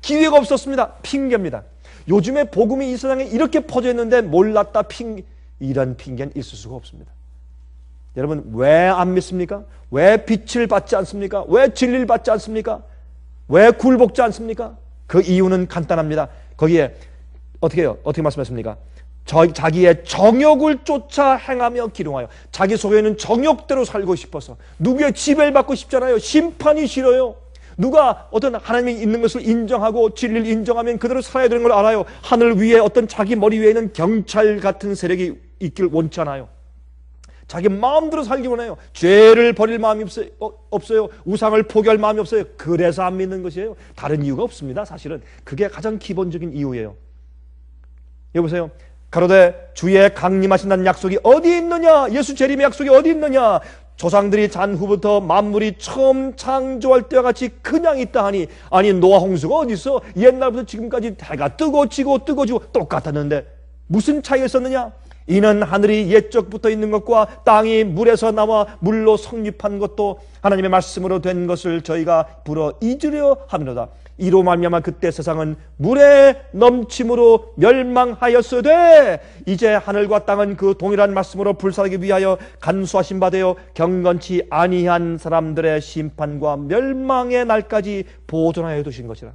기회가 없었습니다. 핑계입니다. 요즘에 복음이 이 세상에 이렇게 퍼져 있는데 몰랐다 핑 이런 핑계는 있을 수가 없습니다. 여러분 왜 안 믿습니까? 왜 빛을 받지 않습니까? 왜 진리를 받지 않습니까? 왜 굴복지 않습니까? 그 이유는 간단합니다. 거기에 어떻게 해요? 어떻게 말씀하십니까? 자기의 정욕을 쫓아 행하며 기롱하여 자기 속에는 정욕대로 살고 싶어서 누구의 지배를 받고 싶잖아요. 심판이 싫어요. 누가 어떤 하나님이 있는 것을 인정하고 진리를 인정하면 그대로 살아야 되는 걸 알아요. 하늘 위에 어떤 자기 머리 위에는 경찰 같은 세력이 있길 원치않아요 자기 마음대로 살기 원해요. 죄를 버릴 마음이 없어요. 어, 없어요. 우상을 포기할 마음이 없어요. 그래서 안 믿는 것이에요. 다른 이유가 없습니다. 사실은 그게 가장 기본적인 이유예요. 여보세요. 가로되 주의 강림하신다는 약속이 어디 있느냐? 예수 재림의 약속이 어디 있느냐? 조상들이 잔후부터 만물이 처음 창조할 때와 같이 그냥 있다 하니 아니 노아 홍수가 어디 있어? 옛날부터 지금까지 해가 뜨고 지고 뜨고 지고 똑같았는데 무슨 차이가 있었느냐? 이는 하늘이 옛적부터 있는 것과 땅이 물에서 나와 물로 성립한 것도 하나님의 말씀으로 된 것을 저희가 불어 잊으려 함이로다. 이로 말미암아 그때 세상은 물에 넘침으로 멸망하였으되 이제 하늘과 땅은 그 동일한 말씀으로 불사르기 위하여 간수하신 바 되어 경건치 아니한 사람들의 심판과 멸망의 날까지 보존하여 두신 것이라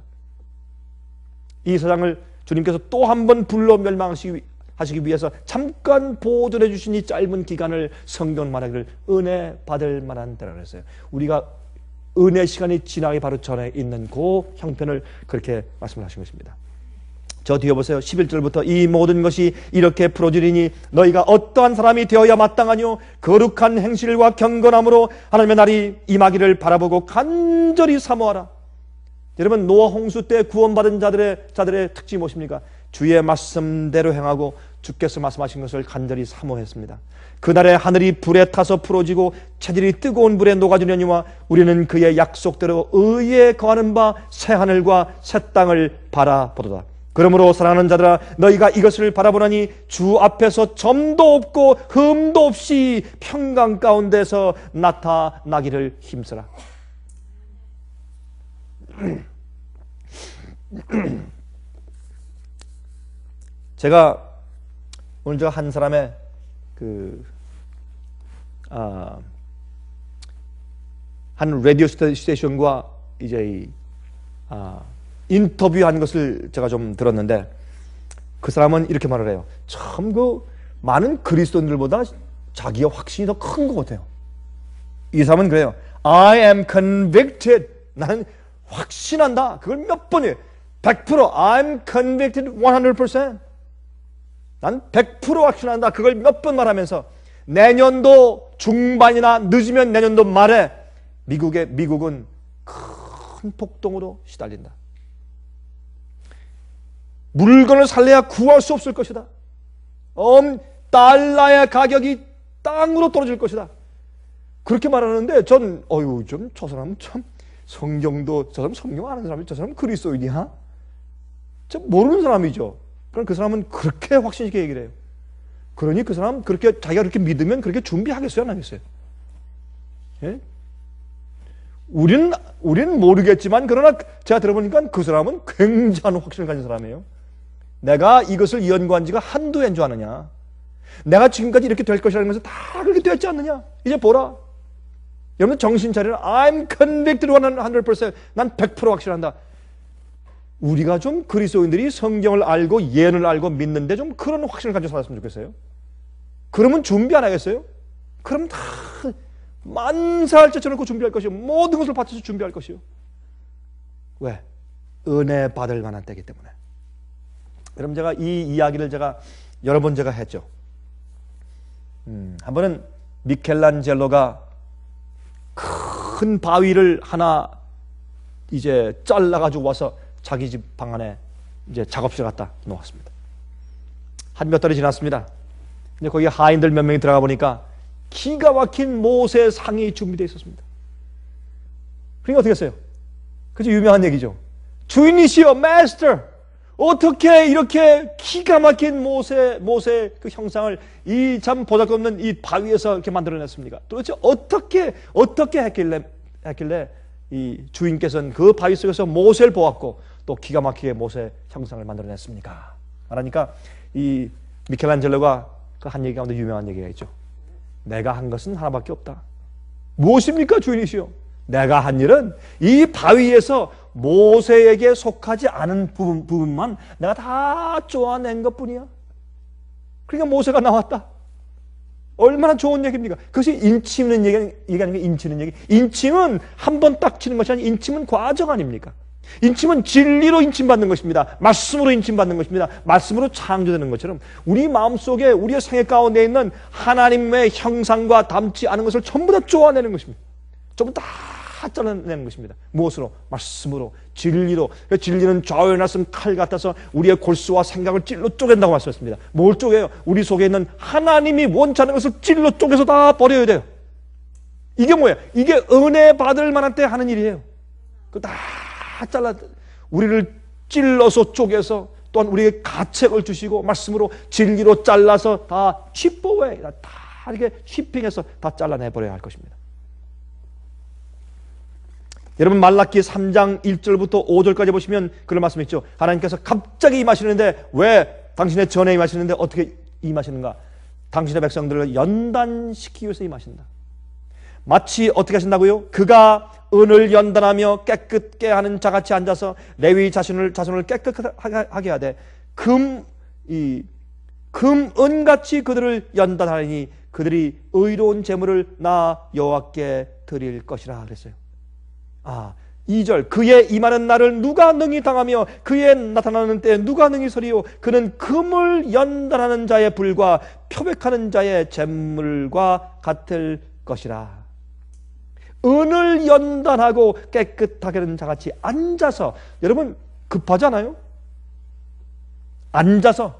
이 세상을 주님께서 또 한 번불로 멸망하시기 하시기 위해서 잠깐 보존해 주신 이 짧은 기간을 성경 말하기를 은혜 받을 만한 때라 그랬어요. 우리가 은혜 시간이 지나기 바로 전에 있는 그 형편을 그렇게 말씀을 하신 것입니다. 저 뒤에 보세요. 11절부터 이 모든 것이 이렇게 풀어지리니 너희가 어떠한 사람이 되어야 마땅하뇨 거룩한 행실과 경건함으로 하나님의 날이 임하기를 바라보고 간절히 사모하라. 여러분 노아 홍수 때 구원받은 자들의 자들의 특징이 무엇입니까? 주의 말씀대로 행하고 주께서 말씀하신 것을 간절히 사모했습니다. 그날에 하늘이 불에 타서 풀어지고 체질이 뜨거운 불에 녹아주려니와 우리는 그의 약속대로 의에 거하는 바 새 하늘과 새 땅을 바라보도다. 그러므로 사랑하는 자들아 너희가 이것을 바라보나니 주 앞에서 점도 없고 흠도 없이 평강 가운데서 나타나기를 힘쓰라. 제가 오늘 저한 사람의 그, 아, 한 라디오 스테이션과 이제 이, 아, 인터뷰한 것을 제가 좀 들었는데 그 사람은 이렇게 말을 해요. 참 그 많은 그리스도인들보다 자기의 확신이 더 큰 것 같아요. 이 사람은 그래요. I am convicted. 나는 확신한다. 그걸 몇 번이에요. 100% I'm convicted 100%. 난100% 확신한다. 그걸 몇 번 말하면서 내년도 중반이나 늦으면 내년도 말에 미국의 미국은 큰 폭동으로 시달린다. 물건을 살려야 구할 수 없을 것이다. 엄 달러의 가격이 땅으로 떨어질 것이다. 그렇게 말하는데 전 어유 좀저 사람 참 성경도 저 사람 성경 아는 사람이 저 사람 그리스도인이야? 저 모르는 사람이죠. 그럼 그 사람은 그렇게 확신 있게 얘기를 해요. 그러니 그 사람 그렇게 자기가 그렇게 믿으면 그렇게 준비하겠어요, 안 하겠어요? 예? 우리는 우리는 모르겠지만 그러나 제가 들어보니까 그 사람은 굉장한 확신을 가진 사람이에요. 내가 이것을 연구한 지가 한두 해인 줄 아느냐? 내가 지금까지 이렇게 될 것이라는 것을 다 그렇게 되었지 않느냐? 이제 보라. 여러분 정신 차리라. I'm convicted 100%. 난100%확신한다 우리가 좀 그리스도인들이 성경을 알고 예언을 알고 믿는데 좀 그런 확신을 가지고 살았으면 좋겠어요. 그러면 준비 안 하겠어요? 그럼 다 만사할 제쳐놓 준비할 것이요. 모든 것을 바쳐서 준비할 것이요. 왜? 은혜 받을 만한 때이기 때문에. 그럼 제가 이 이야기를 제가 여러 번 제가 했죠. 음, 한 번은 미켈란젤로가 큰 바위를 하나 이제 잘라가지고 와서 자기 집 방 안에 이제 작업실 갖다 놓았습니다. 한 몇 달이 지났습니다. 근데 거기 하인들 몇 명이 들어가 보니까 기가 막힌 모세 상이 준비되어 있었습니다. 그러니까 어떻게 했어요? 그죠? 유명한 얘기죠. 주인이시여, 마스터! 어떻게 이렇게 기가 막힌 모세, 모세 그 형상을 이 참 보잘것없는 이 바위에서 이렇게 만들어냈습니까? 도대체 어떻게, 어떻게 했길래, 했길래 이 주인께서는 그 바위 속에서 모세를 보았고 또 기가 막히게 모세 형상을 만들어냈습니까? 말하니까 이 미켈란젤로가 그 한 얘기 가운데 유명한 얘기가 있죠. 내가 한 것은 하나밖에 없다. 무엇입니까, 주인이시여? 내가 한 일은 이 바위에서 모세에게 속하지 않은 부분, 부분만 내가 다 쪼아낸 것 뿐이야. 그러니까 모세가 나왔다. 얼마나 좋은 얘기입니까? 그것이 인치는 얘기, 얘기하는 게 인치는 얘기. 인침은 한 번 딱 치는 것이 아니라 인침은 과정 아닙니까? 인침은 진리로 인침받는 것입니다. 말씀으로 인침받는 것입니다. 말씀으로 창조되는 것처럼 우리 마음속에 우리의 생애 가운데 있는 하나님의 형상과 닮지 않은 것을 전부 다 쪼아내는 것입니다. 전부 다 잘라내는 것입니다. 무엇으로? 말씀으로, 진리로. 진리는 좌우에 나선 칼 같아서 우리의 골수와 생각을 찔러 쪼갠다고 말씀했습니다. 뭘 쪼개요? 우리 속에 있는 하나님이 원치 않은 것을 찔러 쪼개서 다 버려야 돼요. 이게 뭐예요? 이게 은혜 받을 만한 때 하는 일이에요. 그다 잘라 우리를 찔러서 쪼개서 또한 우리에게 가책을 주시고 말씀으로 진리로 잘라서 다취뽀웨다 이렇게 쉬핑해서 다 잘라내 버려야 할 것입니다. 여러분 말라키 3장 1절부터 5절까지 보시면 그런 말씀 이 있죠. 하나님께서 갑자기 임하시는데 왜 당신의 전에 임하시는데 어떻게 임하시는가? 당신의 백성들을 연단시키기 위해서 임하신다. 마치 어떻게 하신다고요? 그가 은을 연단하며 깨끗게 하는 자같이 앉아서 레위 자신을 자손을 깨끗하게 해야 돼. 금이 금 은같이 그들을 연단하니 그들이 의로운 재물을 나 여호와께 드릴 것이라 그랬어요. 아, 2절 그의 임하는 날을 누가 능히 당하며 그의 나타나는 때에 누가 능히 서리요 그는 금을 연단하는 자의 불과 표백하는 자의 재물과 같을 것이라 은을 연단하고 깨끗하게 하는 자같이 앉아서 여러분 급하잖아요. 앉아서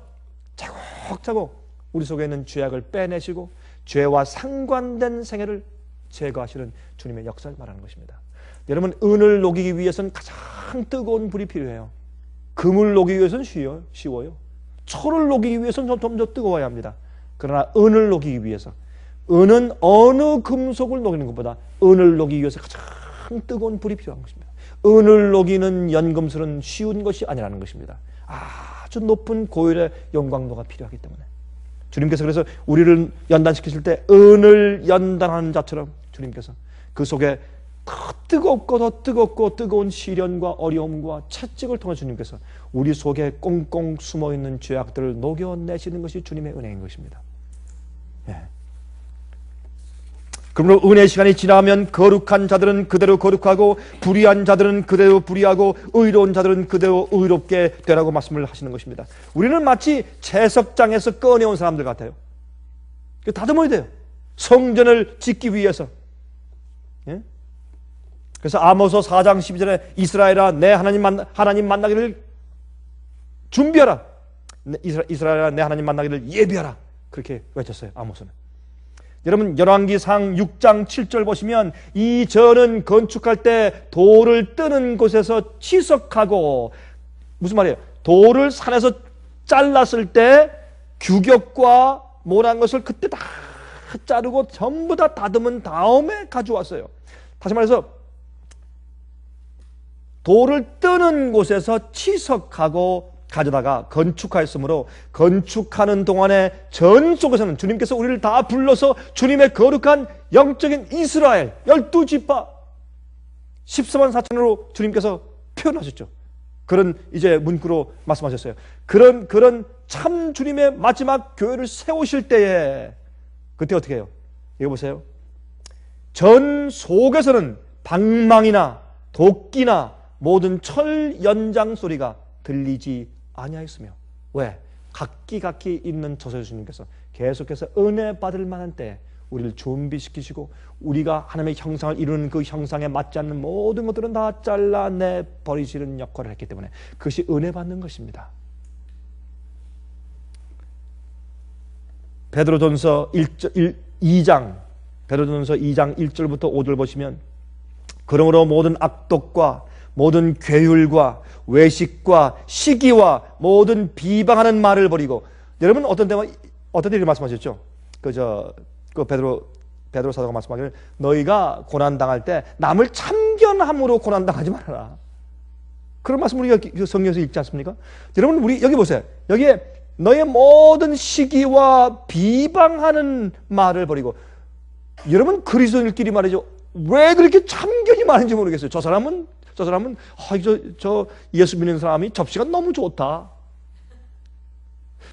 차곡차곡 우리 속에 있는 죄악을 빼내시고 죄와 상관된 생애를 제거하시는 주님의 역사를 말하는 것입니다. 여러분 은을 녹이기 위해서는 가장 뜨거운 불이 필요해요. 금을 녹이기 위해서는 쉬워요. 쉬워요. 철을 녹이기 위해서는 점더 뜨거워야 합니다. 그러나 은을 녹이기 위해서 은은 어느 금속을 녹이는 것보다 은을 녹이기 위해서 가장 뜨거운 불이 필요한 것입니다. 은을 녹이는 연금술은 쉬운 것이 아니라는 것입니다. 아주 높은 고열의 영광도가 필요하기 때문에 주님께서 그래서 우리를 연단시키실 때 은을 연단하는 자처럼 주님께서 그 속에 더 뜨겁고 더 뜨겁고 뜨거운 시련과 어려움과 채찍을 통해 주님께서 우리 속에 꽁꽁 숨어 있는 죄악들을 녹여내시는 것이 주님의 은혜인 것입니다. 예. 그러므로 은혜 시간이 지나면 거룩한 자들은 그대로 거룩하고 불의한 자들은 그대로 불의하고 의로운 자들은 그대로 의롭게 되라고 말씀을 하시는 것입니다. 우리는 마치 채석장에서 꺼내온 사람들 같아요. 다듬어야 돼요. 성전을 짓기 위해서. 예? 그래서 아모서 4장 12절에 이스라엘아 내 하나님 만 하나님 만나기를 준비하라. 이스라, 이스라엘아 내 하나님 만나기를 예비하라. 그렇게 외쳤어요. 아모서는. 여러분 열왕기상 6장 7절 보시면 이 절은 건축할 때 돌을 뜨는 곳에서 치석하고 무슨 말이에요? 돌을 산에서 잘랐을 때 규격과 모란 것을 그때 다 자르고 전부 다 다듬은 다음에 가져왔어요. 다시 말해서 돌을 뜨는 곳에서 치석하고 가져다가 건축하였으므로 건축하는 동안에 전 속에서는 주님께서 우리를 다 불러서 주님의 거룩한 영적인 이스라엘 열두 지파 14만 4천으로 주님께서 표현하셨죠. 그런 이제 문구로 말씀하셨어요. 그런 그런 참 주님의 마지막 교회를 세우실 때에 그때 어떻게 해요? 이거 보세요. 전 속에서는 방망이나 도끼나 모든 철 연장 소리가 들리지 아니하였으며 왜? 각기 각기 있는 저서 주님께서 계속해서 은혜 받을 만한 때 우리를 준비시키시고 우리가 하나님의 형상을 이루는 그 형상에 맞지 않는 모든 것들은 다 잘라내 버리시는 역할을 했기 때문에 그것이 은혜 받는 것입니다. 베드로전서 1절 2장 베드로전서 2장 1절부터 5절 보시면 그러므로 모든 악독과 모든 괴율과 외식과 시기와 모든 비방하는 말을 버리고 여러분 어떤 때만 어떤 때이렇 말씀하셨죠? 그저 그 베드로 베드로 사도가 말씀하기를 너희가 고난 당할 때 남을 참견함으로 고난 당하지 말아라. 그런 말씀 우리가 그 성경에서 읽지 않습니까? 여러분 우리 여기 보세요. 여기에 너의 모든 시기와 비방하는 말을 버리고 여러분 그리스도인끼리 말이죠. 왜 그렇게 참견이 많은지 모르겠어요. 저 사람은 저 사람은 아, 저, 저 예수 믿는 사람이 접시가 너무 좋다.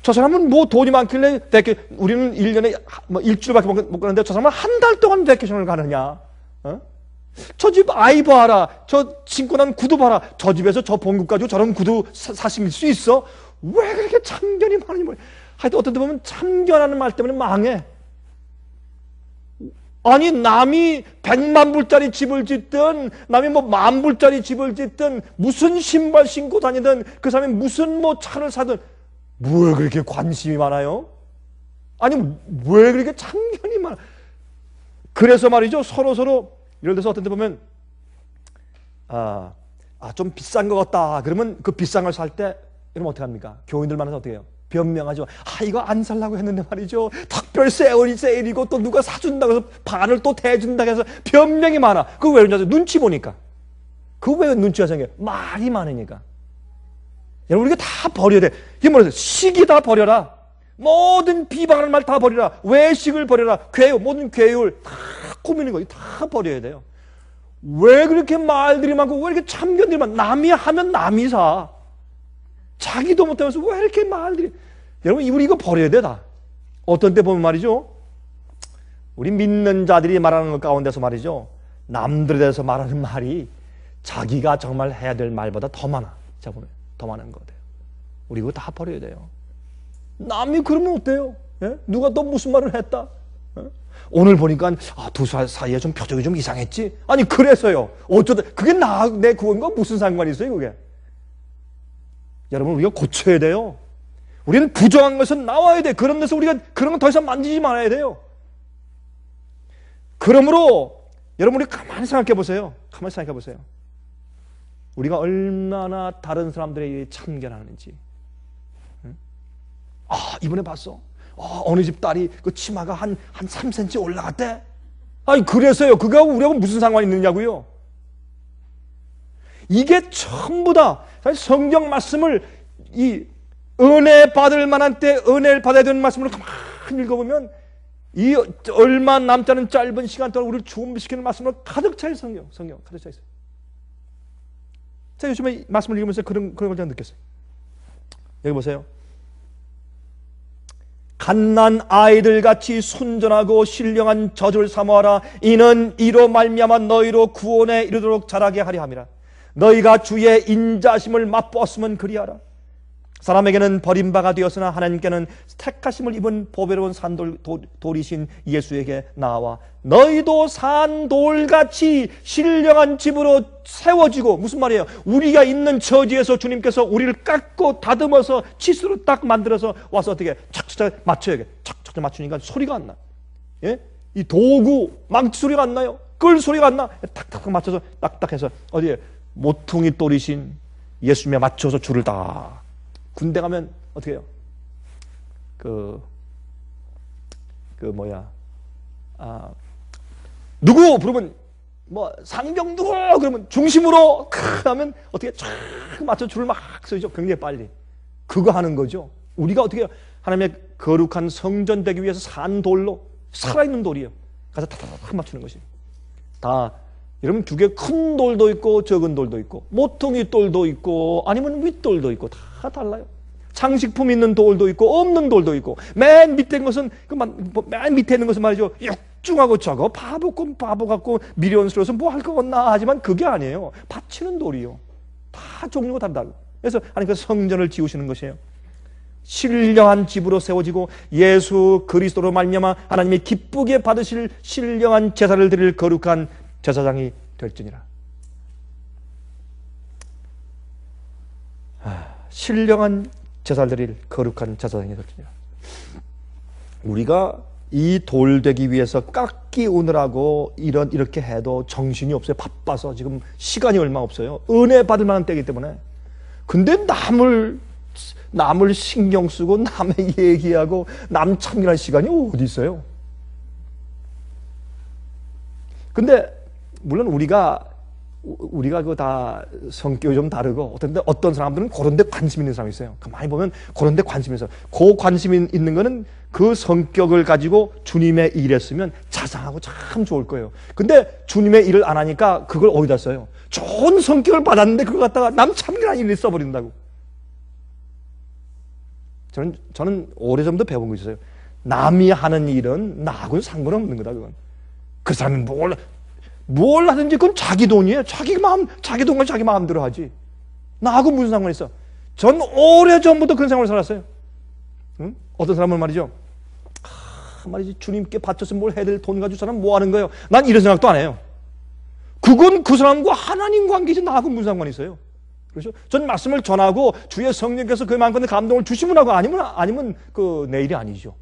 저 사람은 뭐 돈이 많길래 대게 우리는 1년에 뭐 일주일밖에 못 가는데 저 사람은 한 달 동안 대케션을 가느냐. 어? 저 집 아이 봐라. 저 신고 난 구두 봐라. 저 집에서 저 봉급 가지고 저런 구두 사, 실수 있어? 왜 그렇게 참견이 많은지 모르 하여튼 어떤 데 보면 참견하는 말 때문에 망해. 아니 남이 백만 불짜리 집을 짓든 남이 뭐 만 불짜리 집을 짓든 무슨 신발 신고 다니든 그 사람이 무슨 뭐 차를 사든 뭘 그렇게 관심이 많아요? 아니 왜 그렇게 참견이 많아? 그래서 말이죠 서로 서로 이런 데서 어떤 데 보면 아좀 아, 아 비싼 것 같다 그러면 그 비싼 걸 살 때 이러면 어떻게 합니까? 교인들 만나서 어떻게 해요? 변명하죠. 아, 이거 안 살라고 했는데 말이죠. 특별 세일이 세일이고 또 누가 사준다고 해서 반을 또 대준다고 해서 변명이 많아. 그왜 그러냐 눈치 보니까. 그왜 눈치가 생겨? 말이 많으니까. 여러분, 우리가 다 버려야 돼. 이게 뭐라 식이 다 버려라. 모든 비방하는 말다 버리라. 외식을 버려라. 괴요, 모든 괴율 다 꾸미는 거, 다 버려야 돼요. 왜 그렇게 말들이 많고, 왜 이렇게 참견들이 많아? 남이 하면 남이 사. 자기도 못하면서 왜 이렇게 말들이. 여러분, 우리 이거 버려야 돼, 다. 어떤 때 보면 말이죠. 우리 믿는 자들이 말하는 것 가운데서 말이죠. 남들에 대해서 말하는 말이 자기가 정말 해야 될 말보다 더 많아. 자, 보면. 더 많은 거돼요 우리 이거 다 버려야 돼요. 남이 그러면 어때요? 예? 누가 또 무슨 말을 했다? 예? 오늘 보니까 아, 두살 사이에 좀 표정이 좀 이상했지? 아니, 그래서요. 어쩌다. 그게 나, 내구원가 무슨 상관이 있어요, 그게? 여러분 우리가 고쳐야 돼요. 우리는 부정한 것은 나와야 돼. 그런 데서 우리가 그런 건 더 이상 만지지 말아야 돼요. 그러므로 여러분 우리 가만히 생각해 보세요. 가만히 생각해 보세요. 우리가 얼마나 다른 사람들에게 참견하는지. 응? 아, 이번에 봤어. 어, 어느 집 딸이 그 치마가 한, 한 3cm 올라갔대. 아니, 그래서요. 그거하고 우리하고 무슨 상관이 있느냐고요. 이게 전부 다 사실 성경 말씀을 이 은혜 받을 만한 때 은혜를 받아야 되는 말씀을 가만 읽어보면 이 얼마 남지 않은 짧은 시간 동안 우리를 준비시키는 말씀으로 가득 차요 성경, 성경 가득 차 있어요. 제가 요즘에 말씀을 읽으면서 그런 그런 걸 제가 느꼈어요. 여기 보세요. 갓난 아이들 같이 순전하고 신령한 저주를 사모하라. 이는 이로 말미암아 너희로 구원에 이르도록 자라게 하리 함이라. 너희가 주의 인자심을 맛보았으면 그리하라. 사람에게는 버림바가 되었으나 하나님께는 택하심을 입은 보배로운 산돌 돌이신 예수에게 나와 너희도 산돌같이 신령한 집으로 세워지고 무슨 말이에요? 우리가 있는 처지에서 주님께서 우리를 깎고 다듬어서 치수로 딱 만들어서 와서 어떻게 착착 맞춰야게 착착 맞추니까 소리가 안 나. 예? 이 도구 망치 소리가 안 나요. 끌 소리가 안 나. 탁탁 맞춰서 딱딱해서 어디에 모퉁이 돌이신 예수님에 맞춰서 줄을 다 군대 가면 어떻게 해요? 그, 그 뭐야, 아, 누구? 그러면뭐 상병 누구? 그러면 중심으로 크 하면 어떻게 쫙 맞춰 줄을 막 서죠. 굉장히 빨리. 그거 하는 거죠. 우리가 어떻게 해요? 하나님의 거룩한 성전 되기 위해서 산 돌로 살아있는 돌이에요. 가서 탁탁 맞추는 것이. 다 여러분 죽에 큰 돌도 있고 적은 돌도 있고 모퉁이 돌도 있고 아니면 윗돌도 있고 다 달라요. 장식품 있는 돌도 있고 없는 돌도 있고 맨 밑에 것은 그맨 밑에 있는 것은 말이죠. 육중하고 저거 바보 건 바보 같고 미련스러워서 뭐 할것 같나 하지만 그게 아니에요. 바치는 돌이요. 다 종류가 다 달라. 그래서 하나그 성전을 지우시는 것이에요. 신령한 집으로 세워지고 예수 그리스도로 말미암아 하나님이 기쁘게 받으실 신령한 제사를 드릴 거룩한 제사장이 될지니라. 아, 신령한 제사를 드릴 거룩한 제사장이 될지니라. 우리가 이돌 되기 위해서 깎기 오느라고 이런 이렇게 해도 정신이 없어요. 바빠서 지금 시간이 얼마 없어요. 은혜 받을 만한 때이기 때문에. 근데 남을 남을 신경 쓰고 남의 얘기하고 남 참견할 시간이 어디 있어요? 근데 물론 우리가 우리가 그 다 성격이 좀 다르고 어떤데 어떤 사람들은 그런 데 관심 있는 사람이 있어요. 그 많이 보면 그런 데 관심 있어요. 그 관심 있는 거는 그 성격을 가지고 주님의 일을했으면 자상하고 참 좋을 거예요. 근데 주님의 일을 안 하니까 그걸 어디다 써요? 좋은 성격을 받았는데 그걸 갖다가 남 참견한 일에 써버린다고. 저는, 저는 오래전부터 배운 거 있어요. 남이 하는 일은 나하고는 상관없는 거다, 그건. 그 사람이 뭘뭘 하든지 그건 자기 돈이에요. 자기 마음, 자기 돈과 자기 마음대로 하지. 나하고 무슨 상관 있어? 전 오래 전부터 그런 생활을 살았어요. 응? 어떤 사람은 말이죠. 아, 말이지 주님께 바쳐서 뭘 해야 될 돈 가지고 사람 뭐 하는 거예요? 난 이런 생각도 안 해요. 그건 그 사람과 하나님 관계지 나하고 무슨 상관이 있어요? 그렇죠? 전 말씀을 전하고 주의 성령께서 그만큼의 감동을 주시면 하고 아니면 아니면 그 내일이 아니죠.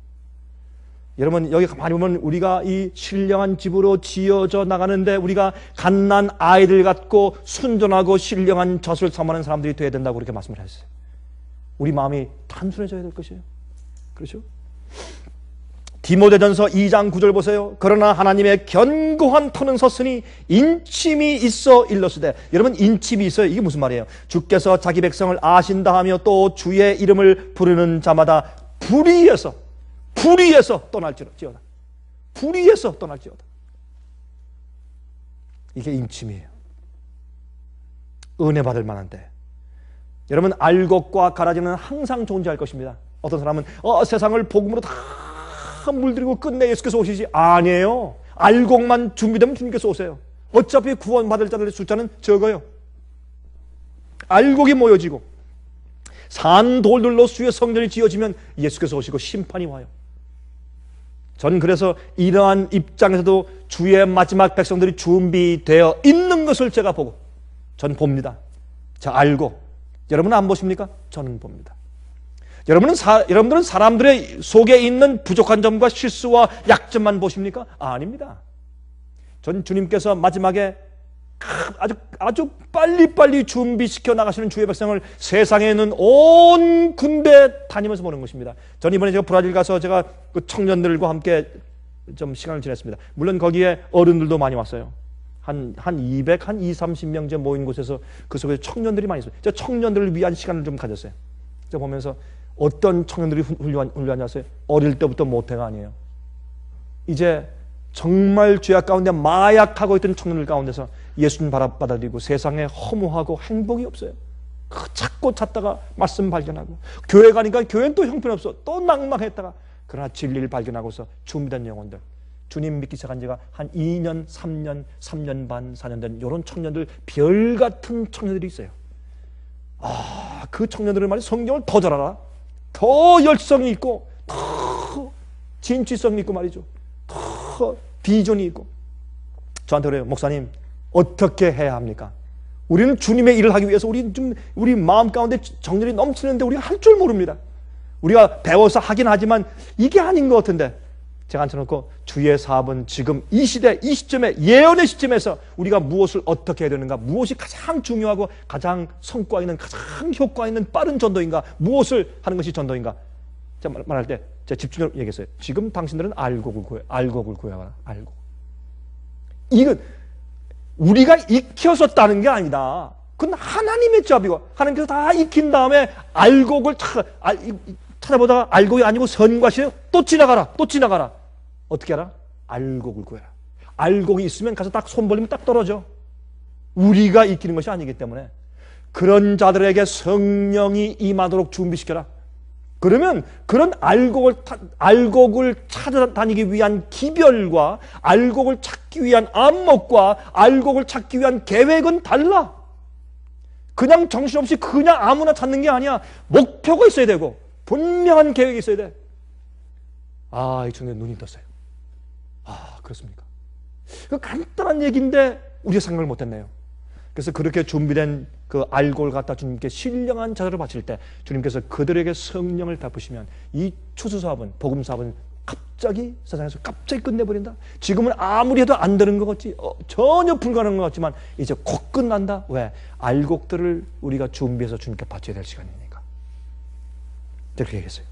여러분 여기 가만히 보면 우리가 이 신령한 집으로 지어져 나가는데 우리가 갓난 아이를갖고 순전하고 신령한 젖을 삼하는 사람들이 돼야 된다고 그렇게 말씀을 하셨어요. 우리 마음이 단순해져야 될 것이에요. 그렇죠? 디모데전서 2장 9절 보세요. 그러나 하나님의 견고한 터는 섰으니 인침이 있어 일렀으되 여러분 인침이 있어요. 이게 무슨 말이에요? 주께서 자기 백성을 아신다 하며 또 주의 이름을 부르는 자마다 불의여서 불의에서 떠날지어다. 불의에서 떠날지어다. 이게 임침이에요. 은혜 받을 만한데. 여러분 알곡과 가라지는 항상 존재할 것입니다. 어떤 사람은 어, 세상을 복음으로 다 물들이고 끝내 예수께서 오시지 아니에요. 알곡만 준비되면 주님께서 오세요. 어차피 구원받을 자들의 숫자는 적어요. 알곡이 모여지고 산 돌들로 수의 성전이 지어지면 예수께서 오시고 심판이 와요. 전 그래서 이러한 입장에서도 주의 마지막 백성들이 준비되어 있는 것을 제가 보고 전 봅니다. 저 알고 여러분은 안 보십니까? 저는 봅니다. 여러분은 사, 여러분들은 사람들의 속에 있는 부족한 점과 실수와 약점만 보십니까? 아, 아닙니다. 전 주님께서 마지막에 아주 아주 빨리빨리 준비시켜 나가시는 주의 백성을 세상에 있는 온 군대 다니면서 보는 것입니다. 전 이번에 제가 브라질 가서 제가 그 청년들과 함께 좀 시간을 지냈습니다. 물론 거기에 어른들도 많이 왔어요. 한, 한 200, 한 2, 30명째 모인 곳에서 그 속에 청년들이 많이 있어요. 제가 청년들을 위한 시간을 좀 가졌어요. 제가 보면서 어떤 청년들이 훌륭한, 훌륭하냐어요 어릴 때부터 모태가 아니에요. 이제 정말 죄악 가운데 마약하고 있던 청년들 가운데서 예수님 받아들이고 세상에 허무하고 행복이 없어요. 그 찾고 찾다가 말씀 발견하고 교회 가니까 교회는 또 형편없어 또 낭망했다가 그러나 진리를 발견하고서 준비된 영혼들 주님 믿기 시작한 지가 한 2년, 3년, 3년 반, 4년 된 이런 청년들 별 같은 청년들이 있어요. 아, 그 청년들을 말이 성경을 더 잘 알아. 더 열성이 있고 더 진취성이 있고 말이죠. 더 비전이 있고 저한테 그래요. 목사님 어떻게 해야 합니까? 우리는 주님의 일을 하기 위해서 우리 좀 우리 마음 가운데 정렬이 넘치는데 우리가 할 줄 모릅니다. 우리가 배워서 하긴 하지만 이게 아닌 것 같은데 제가 앉혀놓고 주의 사업은 지금 이 시대, 이 시점에 예언의 시점에서 우리가 무엇을 어떻게 해야 되는가, 무엇이 가장 중요하고 가장 성과 있는, 가장 효과 있는 빠른 전도인가, 무엇을 하는 것이 전도인가. 제가 말할 때 제가 집중적으로 얘기했어요. 지금 당신들은 알곡을 구해, 알곡을 구해와라, 알곡. 이건 우리가 익혀서 따는 게 아니다. 그건 하나님의 잡이고 하나님께서 다 익힌 다음에 알곡을 찾아보다가 알곡이 아니고 선과시는 또 지나가라 또 지나가라 어떻게 알아? 알곡을 구해라 알곡이 있으면 가서 딱 손 벌리면 딱 떨어져 우리가 익히는 것이 아니기 때문에 그런 자들에게 성령이 임하도록 준비시켜라 그러면 그런 알곡을, 알곡을 찾아다니기 위한 기별과 알곡을 찾기 위한 안목과 알곡을 찾기 위한 계획은 달라. 그냥 정신없이 그냥 아무나 찾는 게 아니야. 목표가 있어야 되고 분명한 계획이 있어야 돼. 아, 이 청년 눈이 떴어요. 아, 그렇습니까? 그 간단한 얘기인데 우리가 생각을 못했네요. 그래서 그렇게 준비된 그 알곡을 갖다 주님께 신령한 자세로 바칠 때 주님께서 그들에게 성령을 베푸시면 이 추수 사업은 복음 사업은 갑자기 세상에서 갑자기 끝내버린다. 지금은 아무리 해도 안 되는 것 같지 어, 전혀 불가능한 것 같지만 이제 곧 끝난다. 왜 알곡들을 우리가 준비해서 주님께 바쳐야 될 시간이니까. 이렇게 얘기했어요.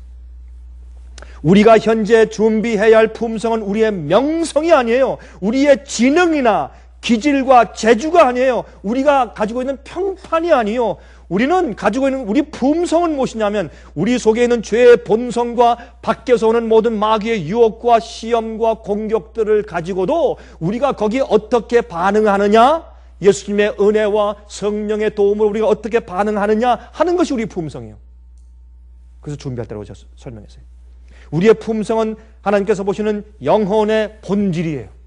우리가 현재 준비해야 할 품성은 우리의 명성이 아니에요. 우리의 지능이나 기질과 재주가 아니에요. 우리가 가지고 있는 평판이 아니요. 우리는 가지고 있는 우리 품성은 무엇이냐면 우리 속에 있는 죄의 본성과 밖에서 오는 모든 마귀의 유혹과 시험과 공격들을 가지고도 우리가 거기에 어떻게 반응하느냐? 예수님의 은혜와 성령의 도움을 우리가 어떻게 반응하느냐 하는 것이 우리 품성이에요. 그래서 준비할 때라고 제가 설명했어요. 우리의 품성은 하나님께서 보시는 영혼의 본질이에요.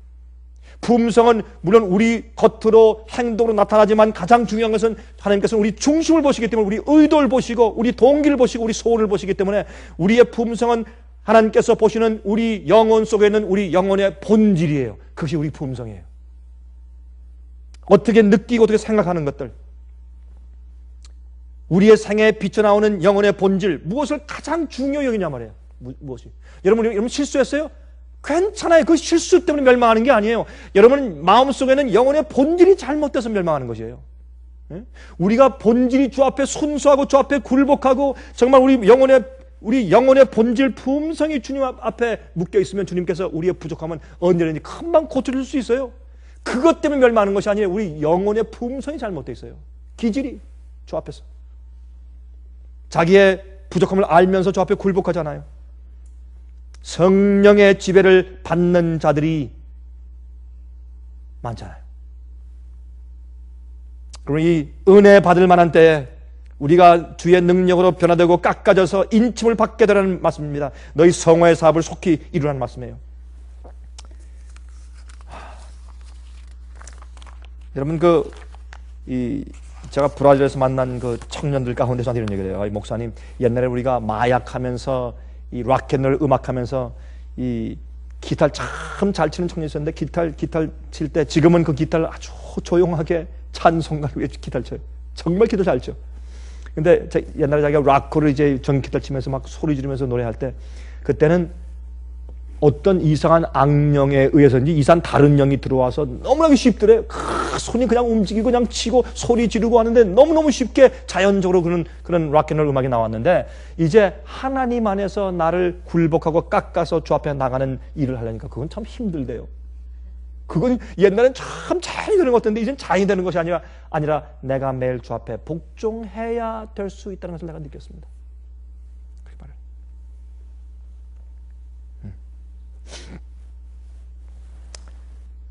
품성은 물론 우리 겉으로 행동으로 나타나지만 가장 중요한 것은 하나님께서 우리 중심을 보시기 때문에 우리 의도를 보시고 우리 동기를 보시고 우리 소원을 보시기 때문에 우리의 품성은 하나님께서 보시는 우리 영혼 속에 있는 우리 영혼의 본질이에요. 그것이 우리 품성이에요. 어떻게 느끼고 어떻게 생각하는 것들. 우리의 생에 비쳐나오는 영혼의 본질, 무엇을 가장 중요히 여기냐 말이에요. 무엇이. 여러분, 여러분 실수했어요? 괜찮아요. 그 실수 때문에 멸망하는 게 아니에요. 여러분 마음속에는 영혼의 본질이 잘못돼서 멸망하는 것이에요. 예? 우리가 본질이 주 앞에 순수하고 주 앞에 굴복하고 정말 우리 영혼의 우리 영혼의 본질 품성이 주님 앞에 묶여 있으면 주님께서 우리의 부족함은 언제든지 금방 고쳐줄 수 있어요. 그것 때문에 멸망하는 것이 아니에요. 우리 영혼의 품성이 잘못돼 있어요. 기질이 주 앞에서 자기의 부족함을 알면서 주 앞에 굴복하잖아요. 성령의 지배를 받는 자들이 많잖아요. 그럼 이 은혜 받을 만한 때에 우리가 주의 능력으로 변화되고 깎아져서 인침을 받게 되라는 말씀입니다. 너희 성화의 사업을 속히 이루라는 말씀이에요. 여러분 그 이 제가 브라질에서 만난 그 청년들 가운데서 한테 이런 얘기를 해요. 목사님 옛날에 우리가 마약하면서 이 락앤롤 음악하면서 이 기타를 참 잘 치는 청년이 있었는데 기타를 기타를 칠 때 지금은 그 기타를 아주 조용하게 찬송가를 위해 기타를 쳐요. 정말 기타 잘 쳐. 근데 옛날에 자기가 락커를 이제 전기타 치면서 막 소리 지르면서 노래할 때 그때는 어떤 이상한 악령에 의해서인지 이상한 다른 영이 들어와서 너무나게 쉽더래. 크, 그 손이 그냥 움직이고 그냥 치고 소리 지르고 하는데 너무너무 쉽게 자연적으로 그런 그런 락앤롤 음악이 나왔는데 이제 하나님 안에서 나를 굴복하고 깎아서 주 앞에 나가는 일을 하려니까 그건 참 힘들대요. 그건 옛날엔 참잘연이 되는 것 같은데 이젠 자이 되는 것이 아니라 아니라 내가 매일 주 앞에 복종해야 될 수 있다는 것을 내가 느꼈습니다.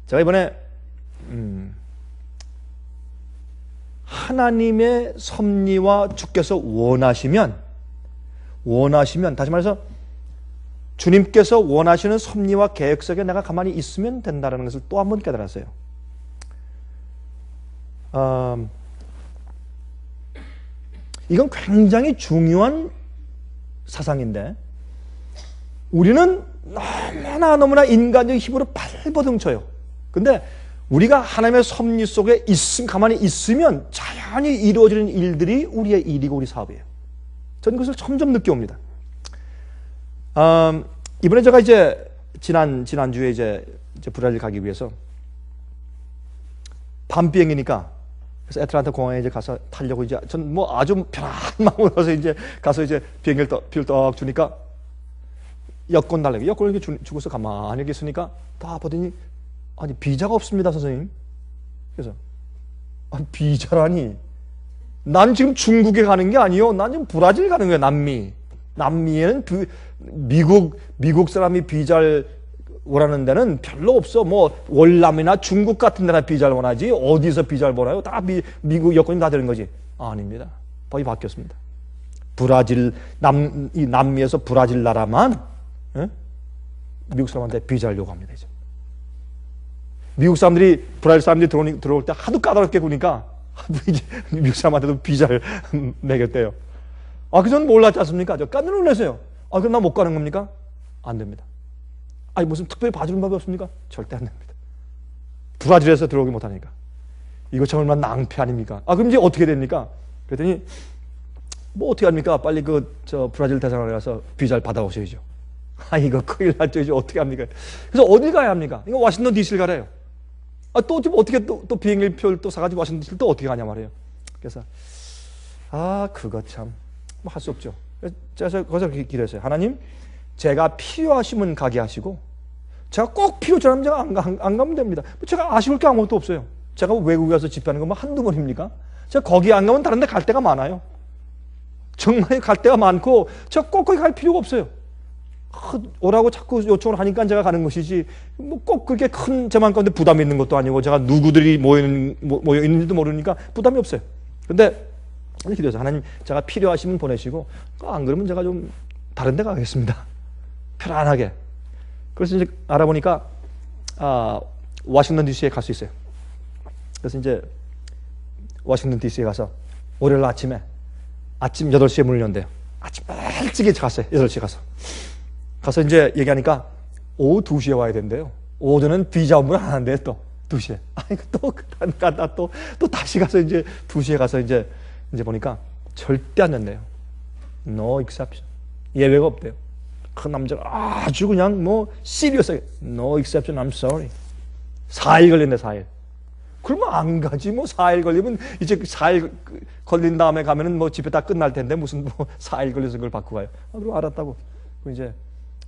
제가 이번에 음, 하나님의 섭리와 주께서 원하시면 원하시면 다시 말해서 주님께서 원하시는 섭리와 계획 속에 내가 가만히 있으면 된다는 것을 또 한 번 깨달았어요. 음, 이건 굉장히 중요한 사상인데 우리는 너무나 너무나 인간적 인 힘으로 발버둥쳐요. 근데 우리가 하나님의 섭리 속에 있음, 가만히 있으면 자연히 이루어지는 일들이 우리의 일이고 우리 사업이에요. 저는 그것을 점점 느껴옵니다. 음, 이번에 제가 이제 지난, 지난주에 이제, 이제 브라질 가기 위해서 밤 비행이니까 그래서 애틀란타 공항에 이제 가서 타려고 이제 전 뭐 아주 편안한 마음으로 가서 이제 가서 이제 비행기를 떠, 비를 떡 주니까 여권 달라고. 여권을 이렇게 주, 고서 가만히 계시니까 다 보더니 아니 비자가 없습니다 선생님. 그래서 아니 비자라니. 난 지금 중국에 가는 게 아니요. 난 지금 브라질 가는 거야 남미. 남미에는 비, 미국 미국 사람이 비자를 원하는 데는 별로 없어. 뭐 월남이나 중국 같은 데나 비자를 원하지 어디서 비자를 원해요? 다 미, 미국 여권이 다 되는 거지. 아, 닙니다 거의 바뀌었습니다. 브라질 남 이 남미에서 브라질 나라만 미국 사람한테 비자를 요구합니다. 이제. 미국 사람들이 브라질 사람들이 들어올때 하도 까다롭게 구니까 미국 사람한테도 비자를 매겼대요. 아, 그전 몰랐지 않습니까? 저 깜짝 놀랐어요. 아, 그럼 나 못 가는 겁니까? 안 됩니다. 아니, 무슨 특별히 봐주는 법이 없습니까? 절대 안 됩니다. 브라질에서 들어오기 못하니까. 이거 참얼 낭패 아닙니까? 아, 그럼 이제 어떻게 됩니까? 그랬더니, 뭐 어떻게 합니까? 빨리 그, 저, 브라질 대사관에 가서 비자를 받아오셔야죠. 아, 이거 큰일 났죠. 이제 어떻게 합니까? 그래서 어디 가야 합니까? 이거 워싱턴 DC를 가래요. 아, 또 지금 어떻게 또, 또 비행기표를 또 사가지고 워싱턴 DC를 또 어떻게 가냐 말이에요. 그래서, 아, 그거 참. 뭐할 수 없죠. 그래서 거기서 기도했어요. 하나님, 제가 필요하시면 가게 하시고, 제가 꼭 필요처럼 제가 안, 안, 안 가면 됩니다. 뭐 제가 아쉬울 게 아무것도 없어요. 제가 외국에 와서 집회하는 건 뭐 한두 번입니까? 제가 거기 안 가면 다른 데 갈 데가 많아요. 정말 갈 데가 많고, 제가 꼭 거기 갈 필요가 없어요. 오라고 자꾸 요청을 하니까 제가 가는 것이지 뭐 꼭 그렇게 큰제 마음 가운데 부담이 있는 것도 아니고 제가 누구들이 모여, 모여 있는지도 모르니까 부담이 없어요. 근데 기도해서 하나님 제가 필요하시면 보내시고 안 그러면 제가 좀 다른 데 가겠습니다. 편안하게. 그래서 이제 알아보니까 아, 워싱턴 DC에 갈 수 있어요. 그래서 이제 워싱턴 DC에 가서 월요일 아침에 아침 8시에 문을 연대요. 아침 일찍이 갔어요. 8시에 가서. 가서 이제 얘기하니까 오후 2시에 와야 된대요. 오전은 비자 업무를 안 한대, 또. 2시에. 아이고, 또, 간다, 또, 또 다시 가서 이제 2시에 가서 이제, 이제 보니까 절대 안 된대요. No exception. 예외가 없대요. 그 남자가 아주 그냥 뭐, 시리어스하게. No exception, I'm sorry. 4일 걸린대, 4일. 그러면 안 가지. 뭐 4일 걸리면 이제 4일 그 그, 그 걸린 다음에 가면은 뭐 집에 다 끝날 텐데 무슨 뭐 4일 걸려서 그걸 바꾸 가요. 아, 그럼 알았다고. 그럼 이제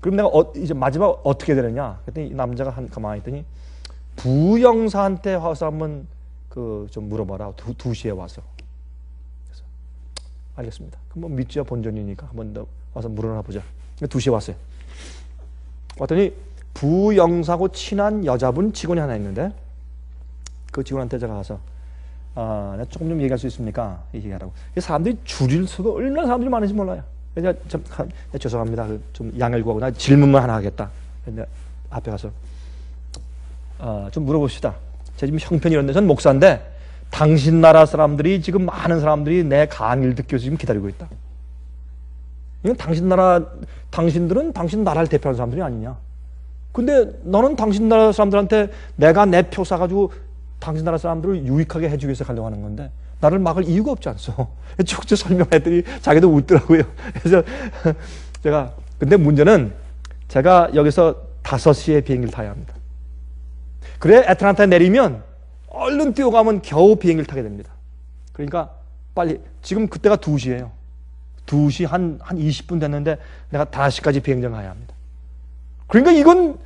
그럼 내가 어, 이제 마지막 어떻게 되느냐? 그랬더니 이 남자가 한 가만히 있더니 부영사한테 와서 한번 그 좀 물어봐라. 두, 2시에 와서. 그래서 알겠습니다. 그럼 뭐 밑지야 본전이니까 한번 더 와서 물어나 보자. 2시에 그러니까 왔어요. 왔더니 부영사고 친한 여자분 직원이 하나 있는데 그 직원한테 제가 가서 아, 내가 조금 좀 얘기할 수 있습니까? 얘기하라고. 사람들이 줄일 수도 얼마나 사람들이 많은지 몰라요. 그 죄송합니다. 좀 양해를 구하고 나 질문만 하나 하겠다. 앞에 가서 어, 좀 물어봅시다. 제 지금 형편이 이런데 전 목사인데 당신 나라 사람들이 지금 많은 사람들이 내 강의를 듣기 위해서 지금 기다리고 있다. 이건 당신 나라 당신들은 당신 나라를 대표하는 사람들이 아니냐. 근데 너는 당신 나라 사람들한테 내가 내 표 사가지고 당신 나라 사람들을 유익하게 해주기 위해서 가려고 하는 건데 나를 막을 이유가 없지 않소. 쭉쭉 설명했더니 자기도 웃더라고요. 그래서 제가, 근데 문제는 제가 여기서 5시에 비행기를 타야 합니다. 그래, 애틀란타에 내리면 얼른 뛰어가면 겨우 비행기를 타게 됩니다. 그러니까 빨리, 지금 그때가 2시예요. 2시 한, 한 20분 됐는데 내가 5시까지 비행장 가야 합니다. 그러니까 이건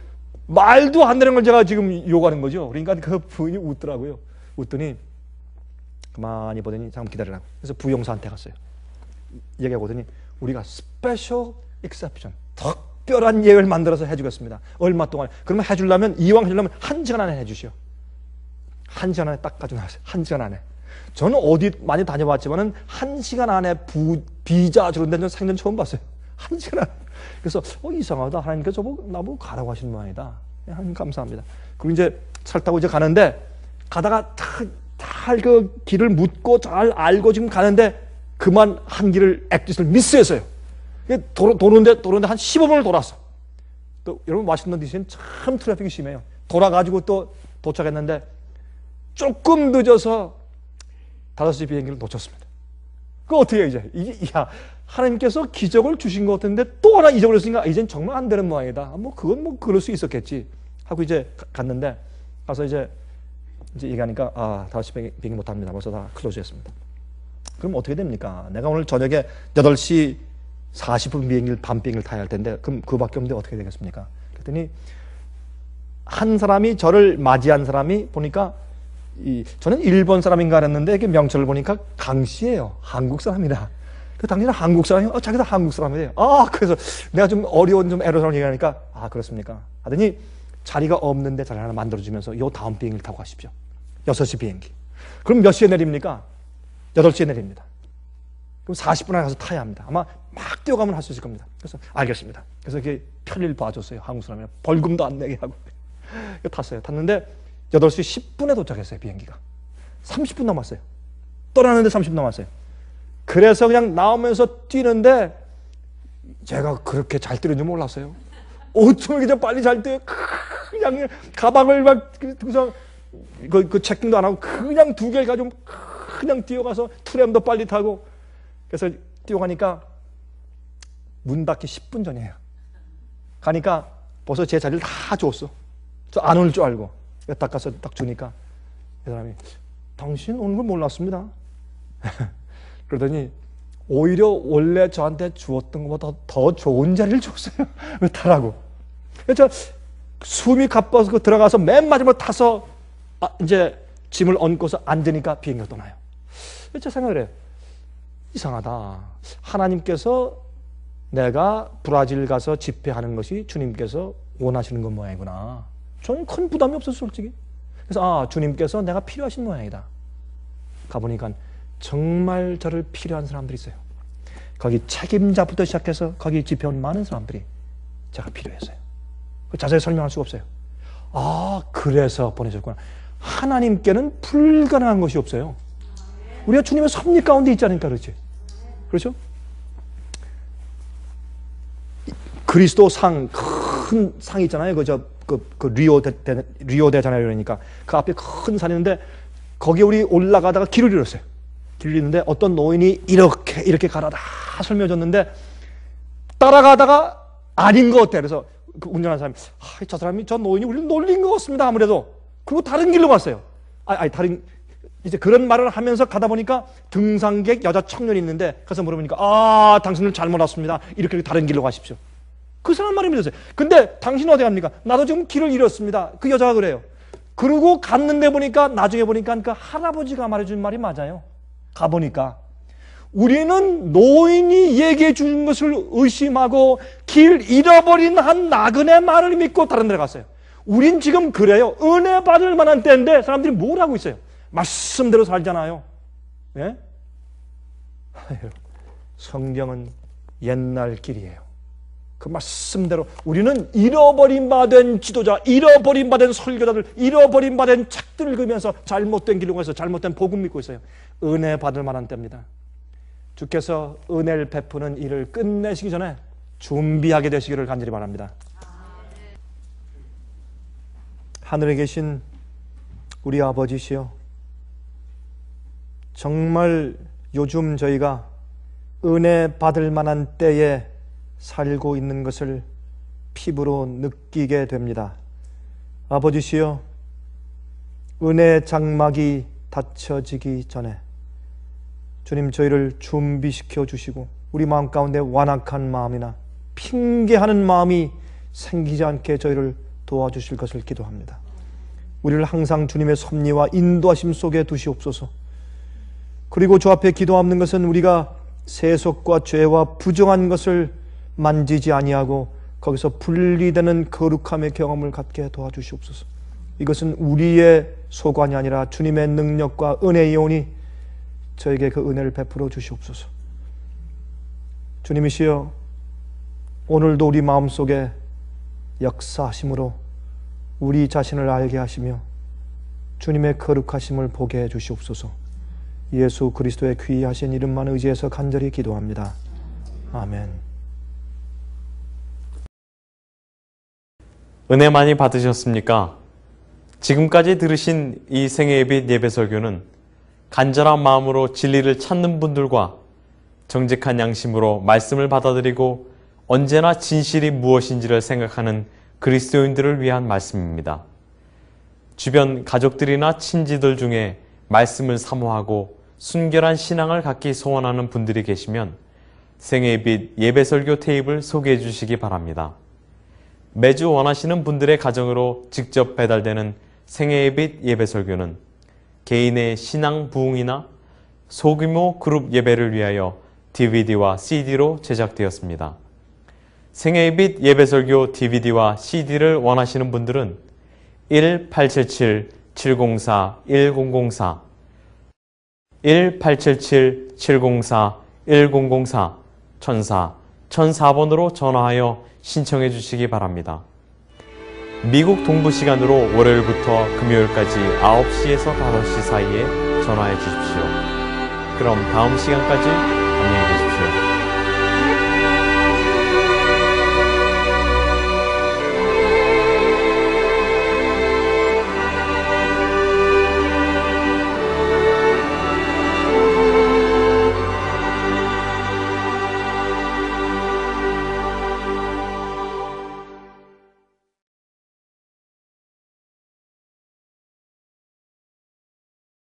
말도 안 되는 걸 제가 지금 요구하는 거죠. 그러니까 그 분이 웃더라고요. 웃더니 가만히 보더니 잠깐 기다리라고. 그래서 부용사한테 갔어요. 얘기하고 오더니 우리가 스페셜 익셉션 특별한 예외를 만들어서 해주겠습니다. 얼마 동안. 그러면 해주려면 이왕 해주려면 한 시간 안에 해주시오. 한 시간 안에 딱가져고나어요한 시간 안에. 저는 어디 많이 다녀봤지만은 한 시간 안에 부, 비자 주는 데는 생전 처음 봤어요. 한 시간 안에. 그래서 어 이상하다. 하나님께서 저보고 나보고 가라고 하신 모양이다. 예, 하나님 감사합니다. 그리고 이제 살 타고 이제 가는데 가다가 탁 잘그 길을 묻고 잘 알고 지금 가는데 그만 한 길을 액지짓를 미스했어요. 도로, 도는데 도는데 한 15분을 돌았어. 또 여러분 맛있는 디시는 참 트래픽이 심해요. 돌아가지고 또 도착했는데 조금 늦어서 5시 비행기를 놓쳤습니다. 그 어떻게 이제? 이게, 야, 하나님께서 기적을 주신 것 같은데 또 하나 잊어버렸으니까 아, 이젠 정말 안 되는 모양이다. 뭐, 그건 뭐, 그럴 수 있었겠지. 하고 이제 갔는데, 가서 이제 이제 얘기하니까 아, 5시 비행기 못합니다. 벌써 다 클로즈했습니다. 그럼 어떻게 됩니까? 내가 오늘 저녁에 8시 40분 비행기를 밤 비행기를 타야 할 텐데 그럼 그밖에 없는데 어떻게 되겠습니까? 그랬더니 한 사람이 저를 맞이한 사람이 보니까 이, 저는 일본 사람인가 그랬는데 그 명찰을 보니까 강씨예요. 한국 사람이다. 그 당신은 한국 사람이요? 어, 자기도 한국 사람이에요. 아, 그래서 내가 좀 어려운 좀 애로사항 얘기하니까 아, 그렇습니까? 하더니 자리가 없는데 자리 하나 만들어주면서 요 다음 비행기를 타고 가십시오. 6시 비행기. 그럼 몇 시에 내립니까? 8시에 내립니다. 그럼 40분 안에 가서 타야 합니다. 아마 막 뛰어가면 할 수 있을 겁니다. 그래서 알겠습니다. 그래서 이게 편리를 봐줬어요. 한국 사람이 벌금도 안 내게 하고. 탔어요. 탔는데 8시 10분에 도착했어요. 비행기가. 30분 남았어요. 떠나는데 30분 남았어요. 그래서 그냥 나오면서 뛰는데 제가 그렇게 잘 뛰는 줄 몰랐어요. 오토매기 전 빨리 잘 뛰어요. 그냥 가방을 막 등산 그, 그 체킹도 안 하고 그냥 두 개를 가지고 그냥 뛰어가서 트램도 빨리 타고 그래서 뛰어가니까 문 닫기 10분 전이에요. 가니까 벌써 제 자리를 다 줬어. 저 안 올 줄 알고 닦아서딱 주니까 이 사람이 당신 오는 걸 몰랐습니다. 그러더니 오히려 원래 저한테 주었던 것보다 더 좋은 자리를 줬어요. 왜 타라고? 그래서 숨이 가빠서 그 들어가서 맨 마지막 타서 아, 이제 짐을 얹고서 앉으니까 비행기가 떠나요. 제가 생각을 해요. 이상하다. 하나님께서 내가 브라질 가서 집회하는 것이 주님께서 원하시는 것 모양이구나. 저는 큰 부담이 없었어 솔직히. 그래서 아, 주님께서 내가 필요하신 모양이다. 가보니까 정말 저를 필요한 사람들이 있어요. 거기 책임자부터 시작해서 거기 집회 온 많은 사람들이 제가 필요했어요. 그 자세히 설명할 수가 없어요. 아, 그래서 보내셨구나. 하나님께는 불가능한 것이 없어요. 우리가 주님의 섭리 가운데 있자니까 그렇지. 그렇죠? 그리스도 상, 큰 상 있잖아요. 그저 그, 그 리오 대, 대 리오 대자네이러니까 그 앞에 큰 산이 있는데 거기에 우리 올라가다가 길을 잃었어요. 길을 잃는데 어떤 노인이 이렇게 이렇게 가라 다 설명해 줬는데 따라가다가 아닌 것 같아. 요 그래서 그 운전하는 사람이 아, 저 사람이 저 노인이 우리를 놀린 것 같습니다. 아무래도 그리고 다른 길로 갔어요. 아, 니 아니 다른, 이제 그런 말을 하면서 가다 보니까 등산객 여자 청년이 있는데 가서 물어보니까 아, 당신을 잘못 왔습니다. 이렇게 다른 길로 가십시오. 그 사람 말이 믿었어요. 근데 당신 어디 갑니까? 나도 지금 길을 잃었습니다. 그 여자가 그래요. 그러고 갔는데 보니까 나중에 보니까 그 할아버지가 말해준 말이 맞아요. 가보니까. 우리는 노인이 얘기해 준 것을 의심하고 길 잃어버린 한 나그네 말을 믿고 다른 데로 갔어요. 우린 지금 그래요. 은혜 받을 만한 때인데 사람들이 뭘 하고 있어요? 말씀대로 살잖아요. 예? 성경은 옛날 길이에요. 그 말씀대로 우리는 잃어버린 바 된 지도자, 잃어버린 바 된 설교자들, 잃어버린 바 된 책들 읽으면서 잘못된 길로 가서 잘못된 복음 믿고 있어요. 은혜 받을 만한 때입니다. 주께서 은혜를 베푸는 일을 끝내시기 전에 준비하게 되시기를 간절히 바랍니다. 하늘에 계신 우리 아버지시여, 정말 요즘 저희가 은혜 받을 만한 때에 살고 있는 것을 피부로 느끼게 됩니다. 아버지시여, 은혜 장막이 닫혀지기 전에 주님 저희를 준비시켜 주시고 우리 마음 가운데 완악한 마음이나 핑계하는 마음이 생기지 않게 저희를 도와주실 것을 기도합니다. 우리를 항상 주님의 섭리와 인도하심 속에 두시옵소서. 그리고 주 앞에 기도하는 것은 우리가 세속과 죄와 부정한 것을 만지지 아니하고 거기서 분리되는 거룩함의 경험을 갖게 도와주시옵소서. 이것은 우리의 소관이 아니라 주님의 능력과 은혜의 오니 저에게 그 은혜를 베풀어 주시옵소서. 주님이시여 오늘도 우리 마음속에 역사하심으로 우리 자신을 알게 하시며 주님의 거룩하심을 보게 해 주시옵소서. 예수 그리스도의 귀하신 이름만 의지해서 간절히 기도합니다. 아멘. 은혜 많이 받으셨습니까? 지금까지 들으신 이 생애의 빛 예배 설교는 간절한 마음으로 진리를 찾는 분들과 정직한 양심으로 말씀을 받아들이고 언제나 진실이 무엇인지를 생각하는 그리스도인들을 위한 말씀입니다. 주변 가족들이나 친지들 중에 말씀을 사모하고 순결한 신앙을 갖기 소원하는 분들이 계시면 생애의 빛 예배설교 테이블 소개해 주시기 바랍니다. 매주 원하시는 분들의 가정으로 직접 배달되는 생애의 빛 예배설교는 개인의 신앙 부흥이나 소규모 그룹 예배를 위하여 DVD와 CD로 제작되었습니다. 생애의 빛 예배설교 DVD와 CD를 원하시는 분들은 1877-704-1004 1877-704-1004 천사 1004번으로 전화하여 신청해 주시기 바랍니다. 미국 동부 시간으로 월요일부터 금요일까지 9시에서 5시 사이에 전화해 주십시오. 그럼 다음 시간까지